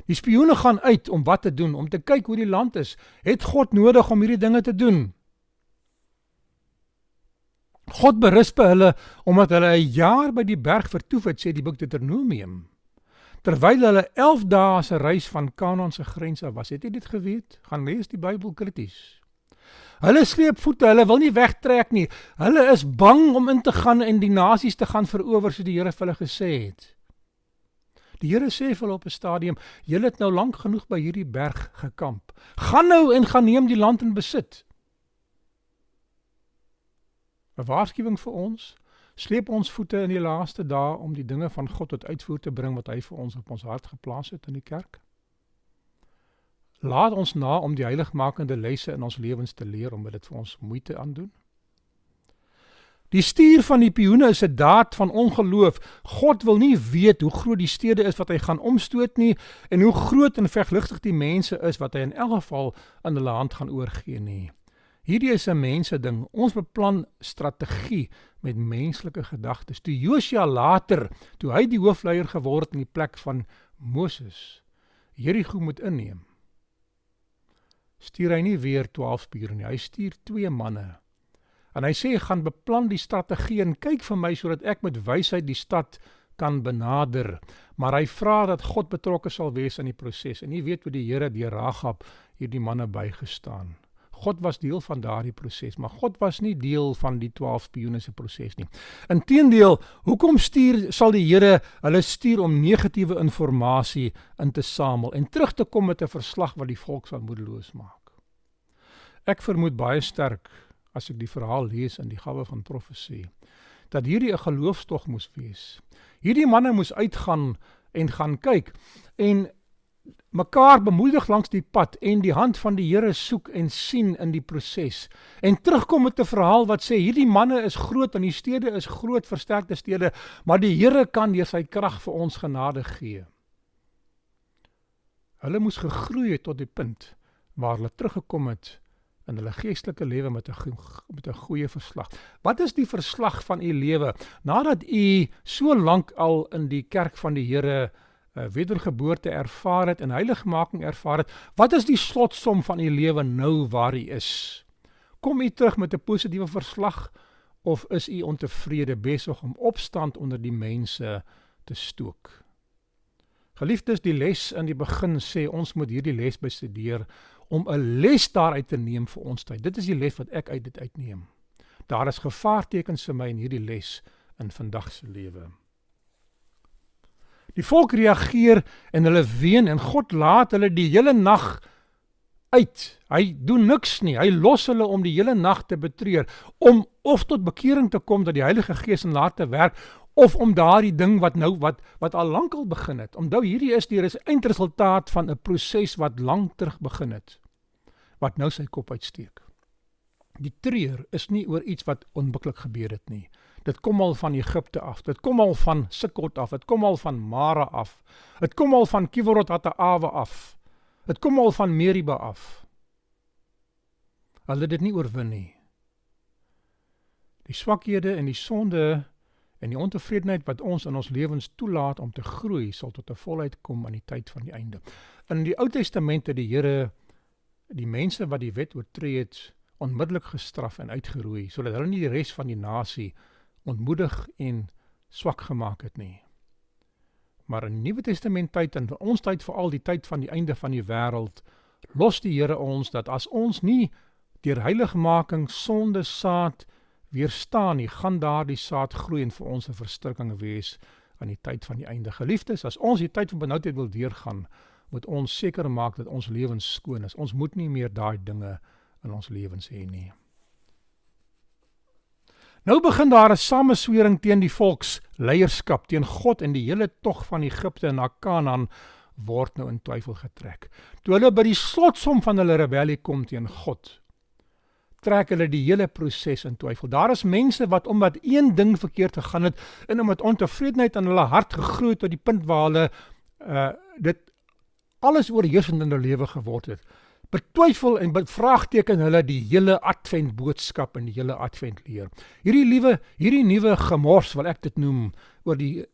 Die spioene gaan uit om wat te doen, om te kyk hoe die land is. Het God nodig om hierdie dinge te doen? God berisp hulle omdat hulle 'n jaar by die berg vertoef het, sê die boek Deuteronomium. Terwyl hulle 11 dae se reis van Kanaan se grense was, het jy dit geweet? Gaan lees die Bybel krities. Hulle sleep voete, hulle wil nie wegtrek nie. Hulle is bang om in te gaan en die nasies te gaan verower soos die Here vir hulle gesê het. Die Here sê vir hulle op 'n stadium: "Julle het nou lank genoeg by hierdie berg gekamp. Gaan nou en gaan neem die land in besit." 'n Waarskuwing vir ons: sleep ons voete in die laaste dae om die dinge van God tot uitvoer te bring wat hy vir ons op ons hart geplaas het in die kerk. Laat ons na om die heiligmakende lesse in ons lewens te leer om dit vir ons moeite aandoen. Die stuur van die pioene is 'n daad van ongeloof. God wil nie weet hoe groot die stede is wat hy gaan omstoot nie en hoe groot en vergeligtig die mense is wat hy in elk geval aan hulle hand gaan oorgee nie. Hierdie is 'n mense ding. Ons beplan strategie met menslike gedagtes. Toe Josia later, toe hy die hoofleier geword in die plek van Moses, Jerigo moet inneem. Stuur hy nie weer 12 spiere nie. Hy stuur twee manne. En hy sê gaan beplan die strategie en kyk vir my sodat ek met wysheid die stad kan benader. Maar hy vra dat God betrokke sal wees in die proses. En jy weet hoe die Here deur Ragab hierdie manne bygestaan. God was deel van daardie proses, maar God was nie deel van die 12 pioniers se proses nie. Inteendeel, hoekom stuur sal die Here hulle stuur om negatiewe inligting in te samel en terug te kom met 'n verslag wat die volk sal moedeloos maak? Ek vermoed baie sterk as ek die verhaal lees in die gawe van profesie dat hierdie 'n geloofstog moes wees. Hierdie manne moes uitgaan en gaan kyk en mekaar bemoedig langs die pad en die hand van die Here soek en sien in die proses en terugkom met 'n verhaal wat sê hierdie manne is groot en die stede is groot versterkte stede maar die Here kan deur sy krag vir ons genade gee. Hulle moes gegroei het tot die punt waar hulle teruggekom het in hulle geestelike lewe met 'n met 'n goeie verslag. Wat is die verslag van u lewe nadat u so lank al in die kerk van die Here uh, wedergeboorte ervaar het en heiligmaking ervaar het? Wat is die slotsom van u lewe nou waar u is? Kom u terug met 'n positiewe verslag of is u ontevrede besig om opstand onder die mense te stook? Geliefdes, die les in die begin sê ons moet hierdie les bestudeer om 'n les daaruit te neem vir ons tyd. Dit is die les wat ek uit dit uitneem. Daar is gevaartekens vir my in hierdie les in vandag se lewe. Die volk reageer en hulle ween en God laat hulle die hele nag uit. Hy doen niks nie. Hy los hulle om die hele nag te betreur om of tot bekering te kom dat die Heilige Gees in hulle harte werk of om daardie ding wat nou wat wat al lankal begin het. Onthou hierdie is die eindresultaat van 'n proses wat lank terug begin het wat nou sy kop uitsteek. Die treur is nie oor iets wat onbeklik gebeur het nie. Dit kom al van Egipte af. Dit kom al van Sikkot af. Dit kom al van Mara af. Dit kom al van Kivorot Hataawa af. Dit kom al van Meriba af. Hulle het dit nie oorwin nie. Die swakhede en die sonde En die ontevredenheid wat ons in ons lewens toelaat om te groei, sal tot 'n volheid kom aan die tyd van die einde. In die Ou Testament het die Here die mense wat die wet oortree het, onmiddellik gestraf en uitgeroei, sodat hulle nie die res van die nasie ontmoedig en swak gemaak het nie. Maar in die Nuwe Testament tyd en ons tyd veral die tyd van die einde van die wêreld, los die Here ons dat as ons nie deur heiligmaking sonde saad weerstaan nie, gaan daardie saad groei en vir ons 'n verstrikking wees aan die tyd van die einde. Geliefdes, as ons die tyd van benoudheid wil deurgaan, moet ons seker maak dat ons lewens skoon is. Ons moet nie meer daai dinge in ons lewens hê nie. Nou begin daar 'n sameswering teen die volksleierskap, teen God en die hele tog van Egipte na Kanaan word nou in twyfel getrek. Toe hulle by die slotsom van hulle rebellie kom teen God, trek hulle die hele proses in twyfel. Daar is mense wat omdat een ding verkeerd gegaan het en omdat ontevredenheid aan hulle hart gegroei het tot die punt waar hulle uh dit alles oorheersend in hulle lewe geword het, betwyfel en bevraagteken hulle die hele advent boodskap en die hele advent leer. Hierdie liewe, hierdie nuwe gemors wil ek dit noem oor die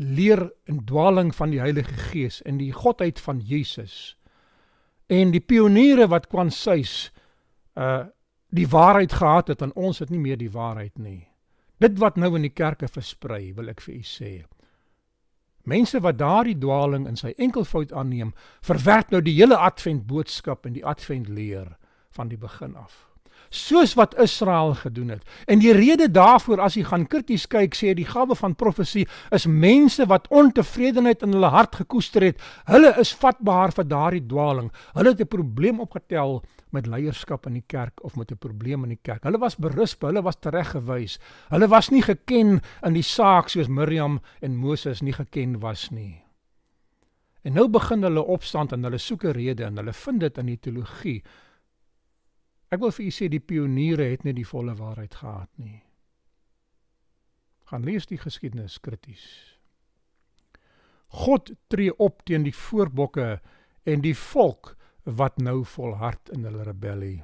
leer en dwaling van die Heilige Gees en die godheid van Jesus en die pioniere wat kwansuis uh die waarheid gehad het en ons het nie meer die waarheid nie. Dit wat nou in die kerke versprei, wil ek vir u sê. Mense wat daardie dwaaling in sy enkelvoud aanneem, verwerp nou die hele advent boodskap en die advent leer van die begin af. Soos wat Israel gedoen het. En die rede daarvoor as jy gaan krities kyk, sê die gawe van profesie is mense wat ontevredenheid in hulle hart gekoester het. Hulle is vatbaar vir daardie dwaaling. Hulle het 'n probleem opgetel met leierskap in die kerk of met 'n probleem in die kerk. Hulle was berusbe, hulle was tereggewys. Hulle was nie geken in die saak soos Miriam en Moses nie geken was nie. En nou begin hulle opstand en hulle soek 'n rede en hulle vind dit in die teologie. Ek wil vir u sê die pioniere het nie die volle waarheid gehad nie. Gaan lees die geskiedenis krities. God tree op teen die voorbokke en die volk wat nou volhard in hulle rebellie.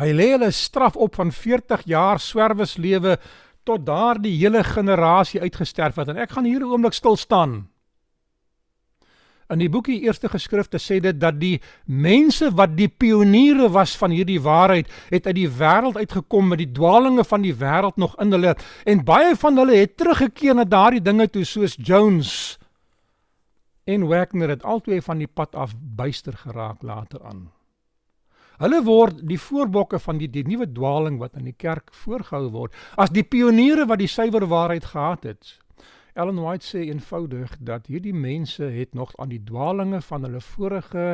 Hy lê hulle straf op van 40 jaar swerweslewe tot daardie hele generasie uitgesterf het en ek gaan hier 'n oomblik stil staan. In die boekie Eerste Geskrifte sê dit dat die mense wat die pioniere was van hierdie waarheid het uit die wêreld uitgekom met die dwaalinge van die wêreld nog in hulle en baie van hulle het teruggekeer na daardie dinge toe soos Jones, en Wagner het albei van die pad af buister geraak later aan. Hulle word die voorbokke van die, die nuwe dwaaling wat aan die kerk voorgehou word as die pioniere wat die suiwer waarheid gehad het. Ellen White sê eenvoudig dat hierdie mense het nog aan die dwaalinge van hulle vorige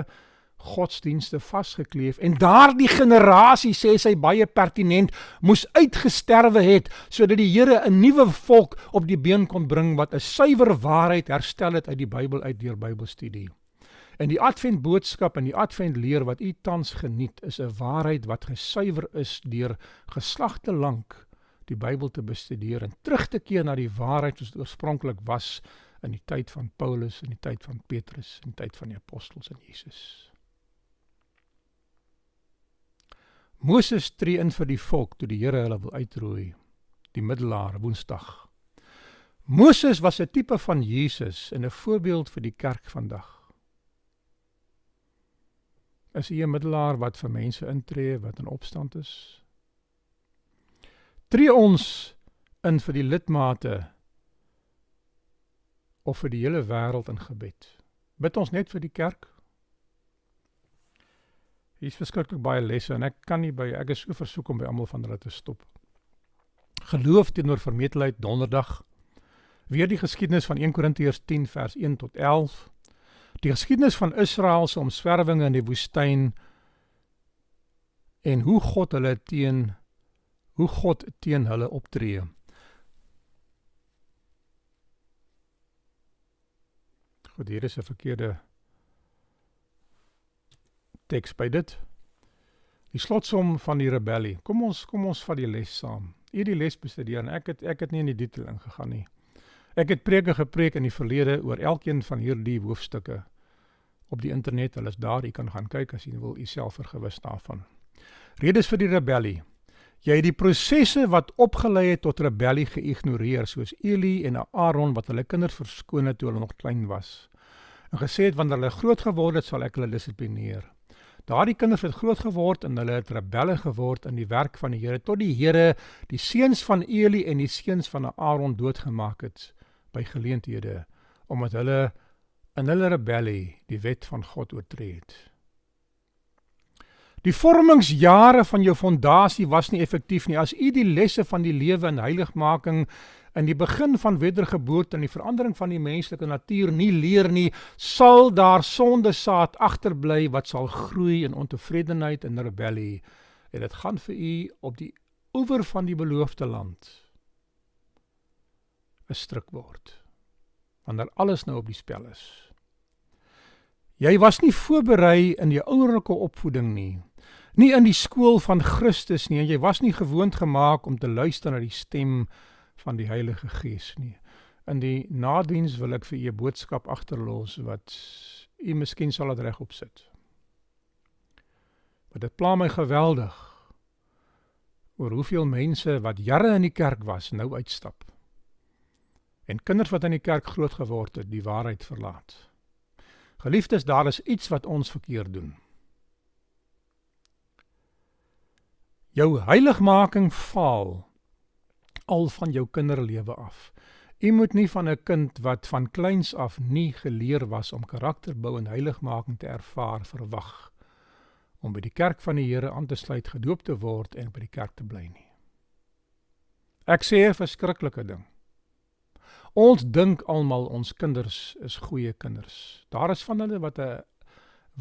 godsdienste vasgekleef en daardie generasie sê sy baie pertinent moes uitgesterwe het sodat die Here 'n nuwe volk op die been kon bring wat 'n suiwer waarheid herstel het uit die Bybel uit deur Bybelstudie. En die Advent boodskap en die Advent leer wat u tans geniet is 'n waarheid wat gesuiwer is deur geslagte lank die Bybel te bestudeer en terug te keer na die waarheid soos dit oorspronklik was in die tyd van Paulus en die tyd van Petrus en die tyd van die apostels en Jesus. Moses tree in vir die volk toe die Here hulle wil uitroei die middelaar Woensdag. Moses was 'n tipe van Jesus en 'n voorbeeld vir die kerk vandag. As jy 'n middelaar wat vir mense intree wat in opstand is, tree ons in vir die lidmate of vir die hele wêreld in gebed. Bid ons net vir die kerk hier's verskriklik baie lesse en ek kan nie by ek is so versoek om by almal van hulle te stop. Geloof teenoor vermetelheid donderdag. Weer die geskiedenis van 1 Korintiërs 10 vers 1 tot 11. Die geskiedenis van Israel se omswervinge in die woestyn en hoe God hulle teen hoe God teen hulle optree. Goed, hier is 'n verkeerde teks by dit. Die slotsom van die rebellie. Kom ons kom ons vat die les saam. Hierdie les bestudeer en ek het ek het nie in die detail ingegaan nie. Ek het preke gepreek in die verlede oor elkeen van hierdie hoofstukke op die internet. Hulle is daar, jy kan gaan kyk as jy wil jouself vergewis daarvan. Redes vir die rebellie. Jy het die prosesse wat opgelei het tot rebellie geïgnoreer, soos Eli en Aaron wat hulle kinders verskoon het toe hulle nog klein was. En gesê het wanneer hulle groot geword het, sal ek hulle dissiplineer. Daardie kinders het groot geword en hulle het rebelle geword in die werk van die Here tot die Here die seuns van Eli en die seuns van Aaron doodgemaak het by geleenthede omdat hulle in hulle rebellie die wet van God oortree het. Die vormingsjare van jou fondasie was nie effektief nie. As u die lesse van die lewe en heiligmaking in die begin van wedergeboorte en die verandering van die menslike natuur nie leer nie, sal daar sonde saad agterbly wat sal groei in ontevredenheid en rebellie. En dit gaan vir u op die oewer van die beloofde land 'n stryk word. Wanneer alles nou op die spel is. Jy was nie voorberei in jou ouerlike opvoeding nie nie in die skool van Christus nie en jy was nie gewoond gemaak om te luister na die stem van die Heilige Gees nie. In die nadiens wil ek vir u 'n boodskap agterlos wat u miskien sal dit regop sit. Maar dit pla my geweldig oor hoeveel mense wat jare in die kerk was nou uitstap. En kinders wat in die kerk groot geword het, die waarheid verlaat. Geliefdes, daar is iets wat ons verkeerd doen. jou heiligmaking faal al van jou kinderlewe af. U moet nie van 'n kind wat van kleins af nie geleer was om karakterbou en heiligmaking te ervaar verwag om by die kerk van die Here aan te sluit, gedoop te word en by die kerk te bly nie. Ek sê 'n verskriklike ding. Ons dink almal ons kinders is goeie kinders. Daar is van hulle wat 'n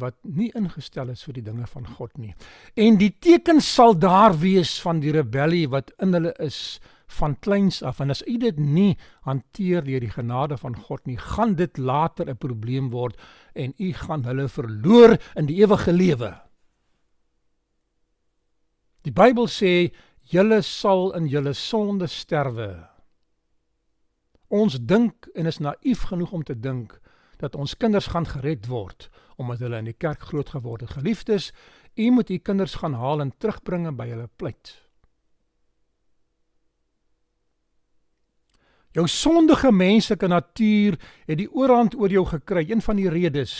wat nie ingestel is vir die dinge van God nie. En die teken sal daar wees van die rebellie wat in hulle is van kleins af en as u dit nie hanteer deur die genade van God nie, gaan dit later 'n probleem word en u gaan hulle verloor in die ewige lewe. Die Bybel sê julle sal in julle sonde sterwe. Ons dink en is naïef genoeg om te dink dat ons kinders gaan gered word omdat hulle in die kerk groot geword het. Geliefdes, u moet u kinders gaan haal en terugbring by hulle pleit. Jou sondige menslike natuur het die oorhand oor jou gekry, een van die redes.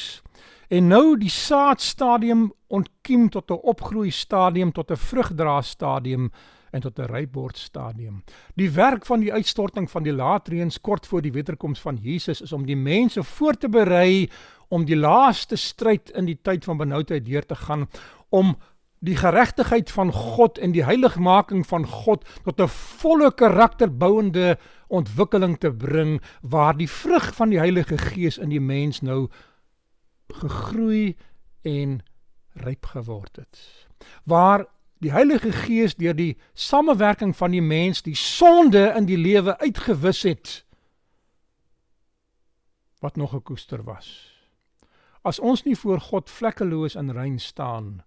En nou die saadstadium ontkiem tot 'n opgroei stadium tot 'n vrugdra stadium. Vrugdraastadium, en tot 'n rypbord stadium. Die werk van die uitstorting van die laatreëns kort voor die wederkoms van Jesus is om die mense voor te berei om die laaste stryd in die tyd van benoudheid deur te gaan om die geregtigheid van God en die heiligmaking van God tot 'n volle karakterbouende ontwikkeling te bring waar die vrug van die Heilige Gees in die mens nou gegroei en ryp geword het waar die Heilige Gees deur die samewerking van die mens die sonde in die lewe uitgewis het wat nog gekoester was. As ons nie voor God vlekkeloos en rein staan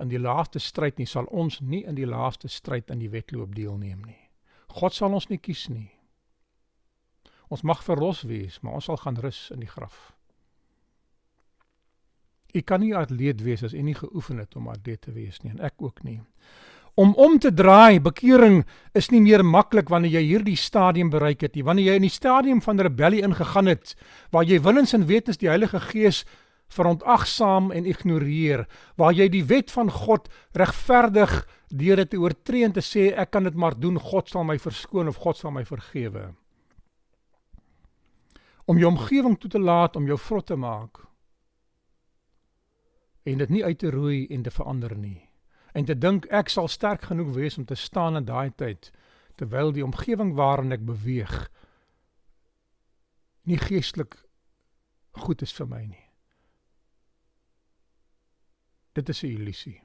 in die laaste stryd nie, sal ons nie in die laaste stryd in die wedloop deelneem nie. God sal ons nie kies nie. Ons mag verlos wees, maar ons sal gaan rus in die graf. Jy kan nie atleet wees as jy nie geoefen het om atleet te wees nie en ek ook nie. Om om te draai, bekering is nie meer maklik wanneer jy hierdie stadium bereik het nie. Wanneer jy in die stadium van rebellie ingegaan het waar jy willens en wetens die Heilige Gees verontagsaam en ignoreer, waar jy die wet van God regverdig deur dit te oortree en te sê ek kan dit maar doen, God sal my verskoon of God sal my vergewe. Om jou omgewing toe te laat om jou vrot te maak en dit nie uit te roei en te verander nie. En te dink ek sal sterk genoeg wees om te staan in daai tyd terwyl die omgewing waarin ek beweeg nie geestelik goed is vir my nie. Dit is 'n illusie.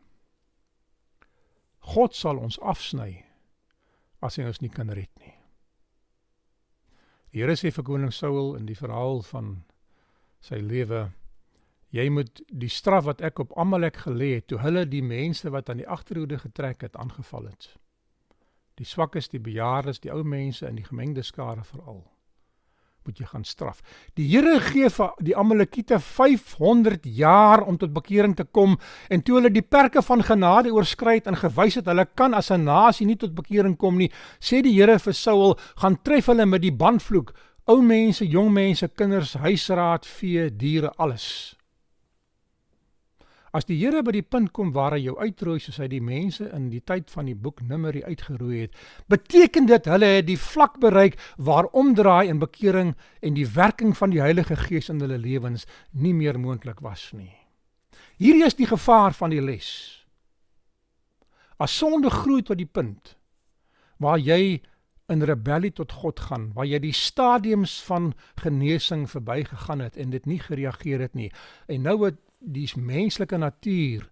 God sal ons afsny as hy ons nie kan red nie. Die Here sê vir koning Saul in die verhaal van sy lewe Jy moet die straf wat ek op Amalek gelê het toe hulle die mense wat aan die agterhoede getrek het aangeval het. Die swakkes, die bejaardes, die ou mense in die gemengde skare veral moet jy gaan straf. Die Here gee vir die Amalekiete 500 jaar om tot bekering te kom en toe hulle die perke van genade oorskry het en gewys het hulle kan as 'n nasie nie tot bekering kom nie, sê die Here vir Saul, gaan tref hulle met die banvloek, ou mense, jong mense, kinders, huisraad, vee, diere, alles. As die Here by die punt kom waar hy jou uitroei soos hy die mense in die tyd van die boek Numeri uitgeroei het, beteken dit hulle het die vlak bereik waar omdraai en bekering en die werking van die Heilige Gees in hulle lewens nie meer moontlik was nie. Hier is die gevaar van die les. As sonde groei tot die punt waar jy in rebellie tot God gaan, waar jy die stadiums van genesing verbygegaan het en dit nie gereageer het nie. En nou het die menslike natuur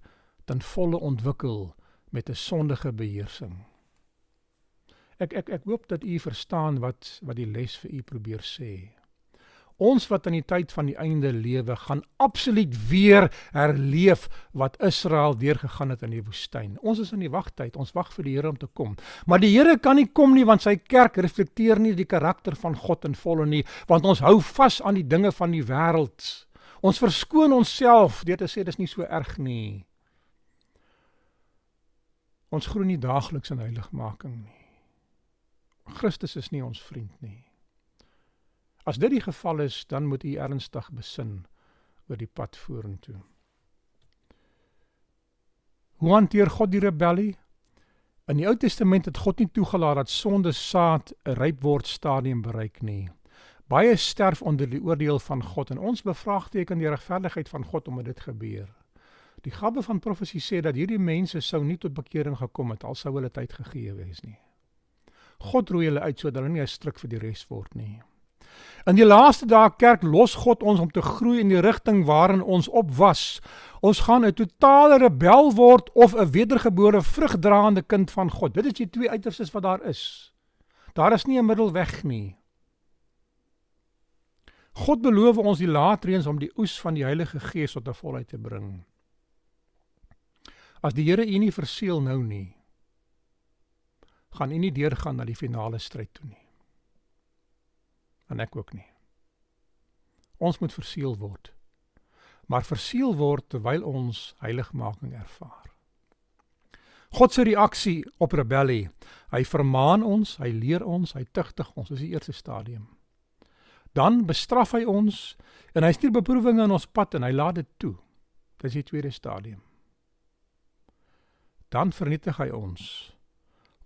ten volle ontwikkel met 'n sondige beheersing. Ek ek ek hoop dat u verstaan wat wat die les vir u probeer sê ons wat aan die tyd van die einde lewe gaan absoluut weer herleef wat Israel deurgegaan het in die woestyn. Ons is in die wagtyd, ons wag vir die Here om te kom. Maar die Here kan nie kom nie want sy kerk reflekteer nie die karakter van God in volle nie, want ons hou vas aan die dinge van die wêreld. Ons verskoon onsself deur te sê dis nie so erg nie. Ons groei nie daagliks in heiligmaking nie. Christus is nie ons vriend nie. As dit die geval is, dan moet u ernstig besin oor die pad vorentoe. Hoe hanteer God die rebellie? In die Ou Testament het God nie toegelaat dat sonde saad 'n ryp word stadium bereik nie. Baie sterf onder die oordeel van God en ons bevraagteken die regverdigheid van God omdat dit gebeur. Die gabbe van profesie sê dat hierdie mense sou nie tot bekering gekom het al sou hulle tyd gegee wees nie. God roei hulle uit sodat hulle nie 'n struik vir die res word nie. In die laaste dae kerk los God ons om te groei in die rigting waarin ons op was. Ons gaan 'n totale rebel word of 'n wedergebore vrugdraende kind van God. Dit is die twee uiterstes wat daar is. Daar is nie 'n middelweg nie. God beloof ons die laatreens om die oes van die Heilige Gees tot 'n volheid te bring. As die Here u nie verseël nou nie, gaan u nie deurgaan na die finale stryd toe nie en ek ook nie. Ons moet versiel word. Maar versiel word terwyl ons heiligmaking ervaar. God se reaksie op rebellie. Hy vermaan ons, hy leer ons, hy tugtig ons. Dis die eerste stadium. Dan bestraf hy ons en hy stuur beproewinge in ons pad en hy laat dit toe. Dis die tweede stadium. Dan vernietig hy ons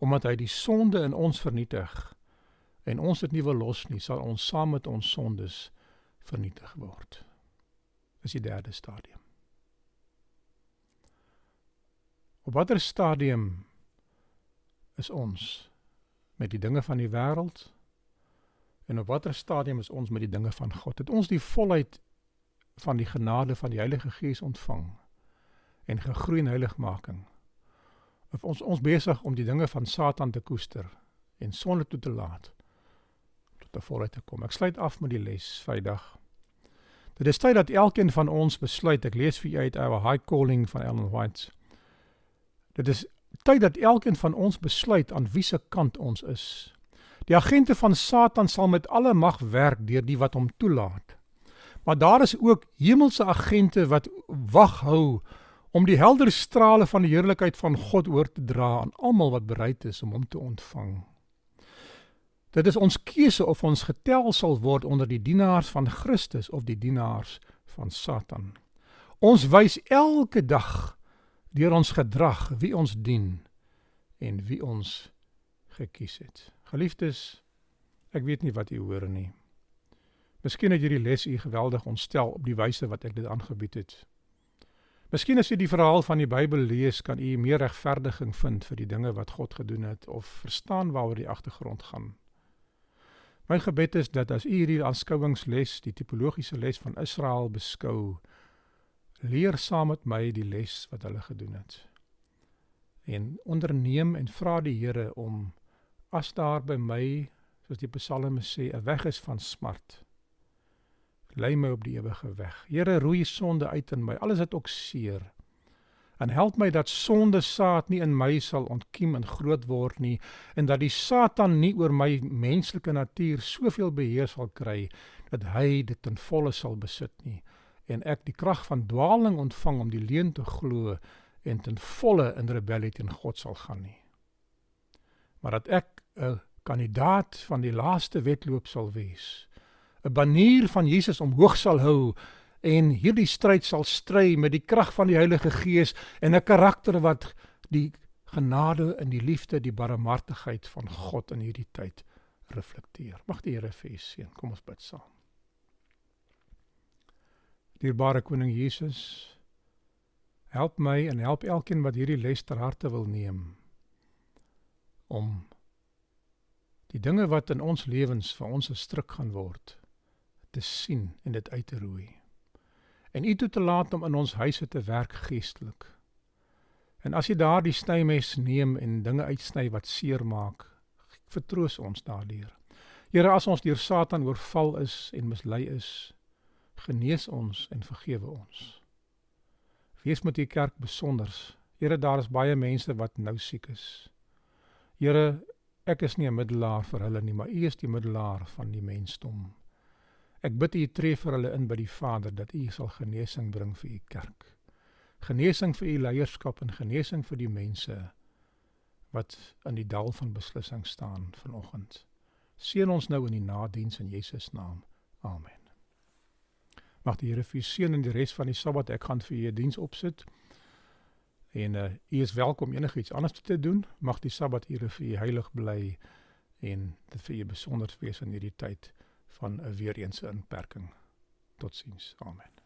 omdat hy die sonde in ons vernietig en ons dit nie wil los nie, sal ons saam met ons sondes vernietig word. Dis die derde stadium. Op watter stadium is ons met die dinge van die wêreld? En op watter stadium is ons met die dinge van God? Het ons die volheid van die genade van die Heilige Gees ontvang en gegroei in heiligmaking? Of ons ons besig om die dinge van Satan te koester en sonde toe te laat te volle te kom. Ek sluit af met die les Vrydag. Dit is tyd dat elkeen van ons besluit. Ek lees vir julle uit uit 'n High Calling van Ellen White. Dit is tyd dat elkeen van ons besluit aan wiese kant ons is. Die agente van Satan sal met alle mag werk deur die wat hom toelaat. Maar daar is ook hemelse agente wat wag hou om die helder strale van die heerlikheid van God oor te dra aan almal wat bereid is om hom te ontvang. Dit is ons keuse of ons getel sal word onder die dienaars van Christus of die dienaars van Satan. Ons wys elke dag deur ons gedrag wie ons dien en wie ons gekies het. Geliefdes, ek weet nie wat u hoor nie. Miskien het hierdie les u geweldig ontstel op die wyse wat ek dit aangebied het. Miskien as u die verhaal van die Bybel lees, kan u meer regverdiging vind vir die dinge wat God gedoen het of verstaan waaroor die agtergrond gaan. My gebed is dat as u hierdie aanskouingsles, die tipologiese les van Israel beskou, leer saam met my die les wat hulle gedoen het. En onderneem en vra die Here om as daar by my, soos die Psalme sê, 'n weg is van smart, lei my op die ewige weg. Here, roei sonde uit in my. Alles wat ook seer is, en help my dat sonde saad nie in my sal ontkiem en groot word nie en dat die satan nie oor my menslike natuur soveel beheer sal kry dat hy dit ten volle sal besit nie en ek die krag van dwaaling ontvang om die leuen te glo en ten volle in rebellie teen God sal gaan nie maar dat ek 'n kandidaat van die laaste wedloop sal wees 'n banier van Jesus omhoog sal hou en hierdie stryd sal stry met die krag van die Heilige Gees en 'n karakter wat die genade en die liefde, die barmhartigheid van God in hierdie tyd reflekteer. Mag die Here vir u seën. Kom ons bid saam. Dierbare koning Jesus, help my en help elkeen wat hierdie les ter harte wil neem om die dinge wat in ons lewens vir ons 'n struik gaan word te sien en dit uit te roei en u toe te laat om in ons huise te werk geestelik. En as jy daardie snymes neem en dinge uitsny wat seermaak, vertroos ons daardeur. Here, as ons deur Satan oorval is en mislei is, genees ons en vergewe ons. Wees met u kerk besonder. Here, daar is baie mense wat nou siek is. Here, ek is nie 'n middelaar vir hulle nie, maar u is die middelaar van die mensdom. Ek bid U tref vir hulle in by die Vader dat U sal genesing bring vir U kerk. Genesing vir U leierskap en genesing vir die mense wat in die dal van beslissing staan vanoggend. Seën ons nou in die nadiens in Jesus naam. Amen. Mag die Here vir seën in die res van die Sabbat. Ek gaan vir u diens opsit. En uh u is welkom enigiets anders te doen. Mag die Sabbat ure vir u heilig bly en dit vir u besonder wees in hierdie tyd van 'n weer eens 'n inperking. Totsiens. Amen.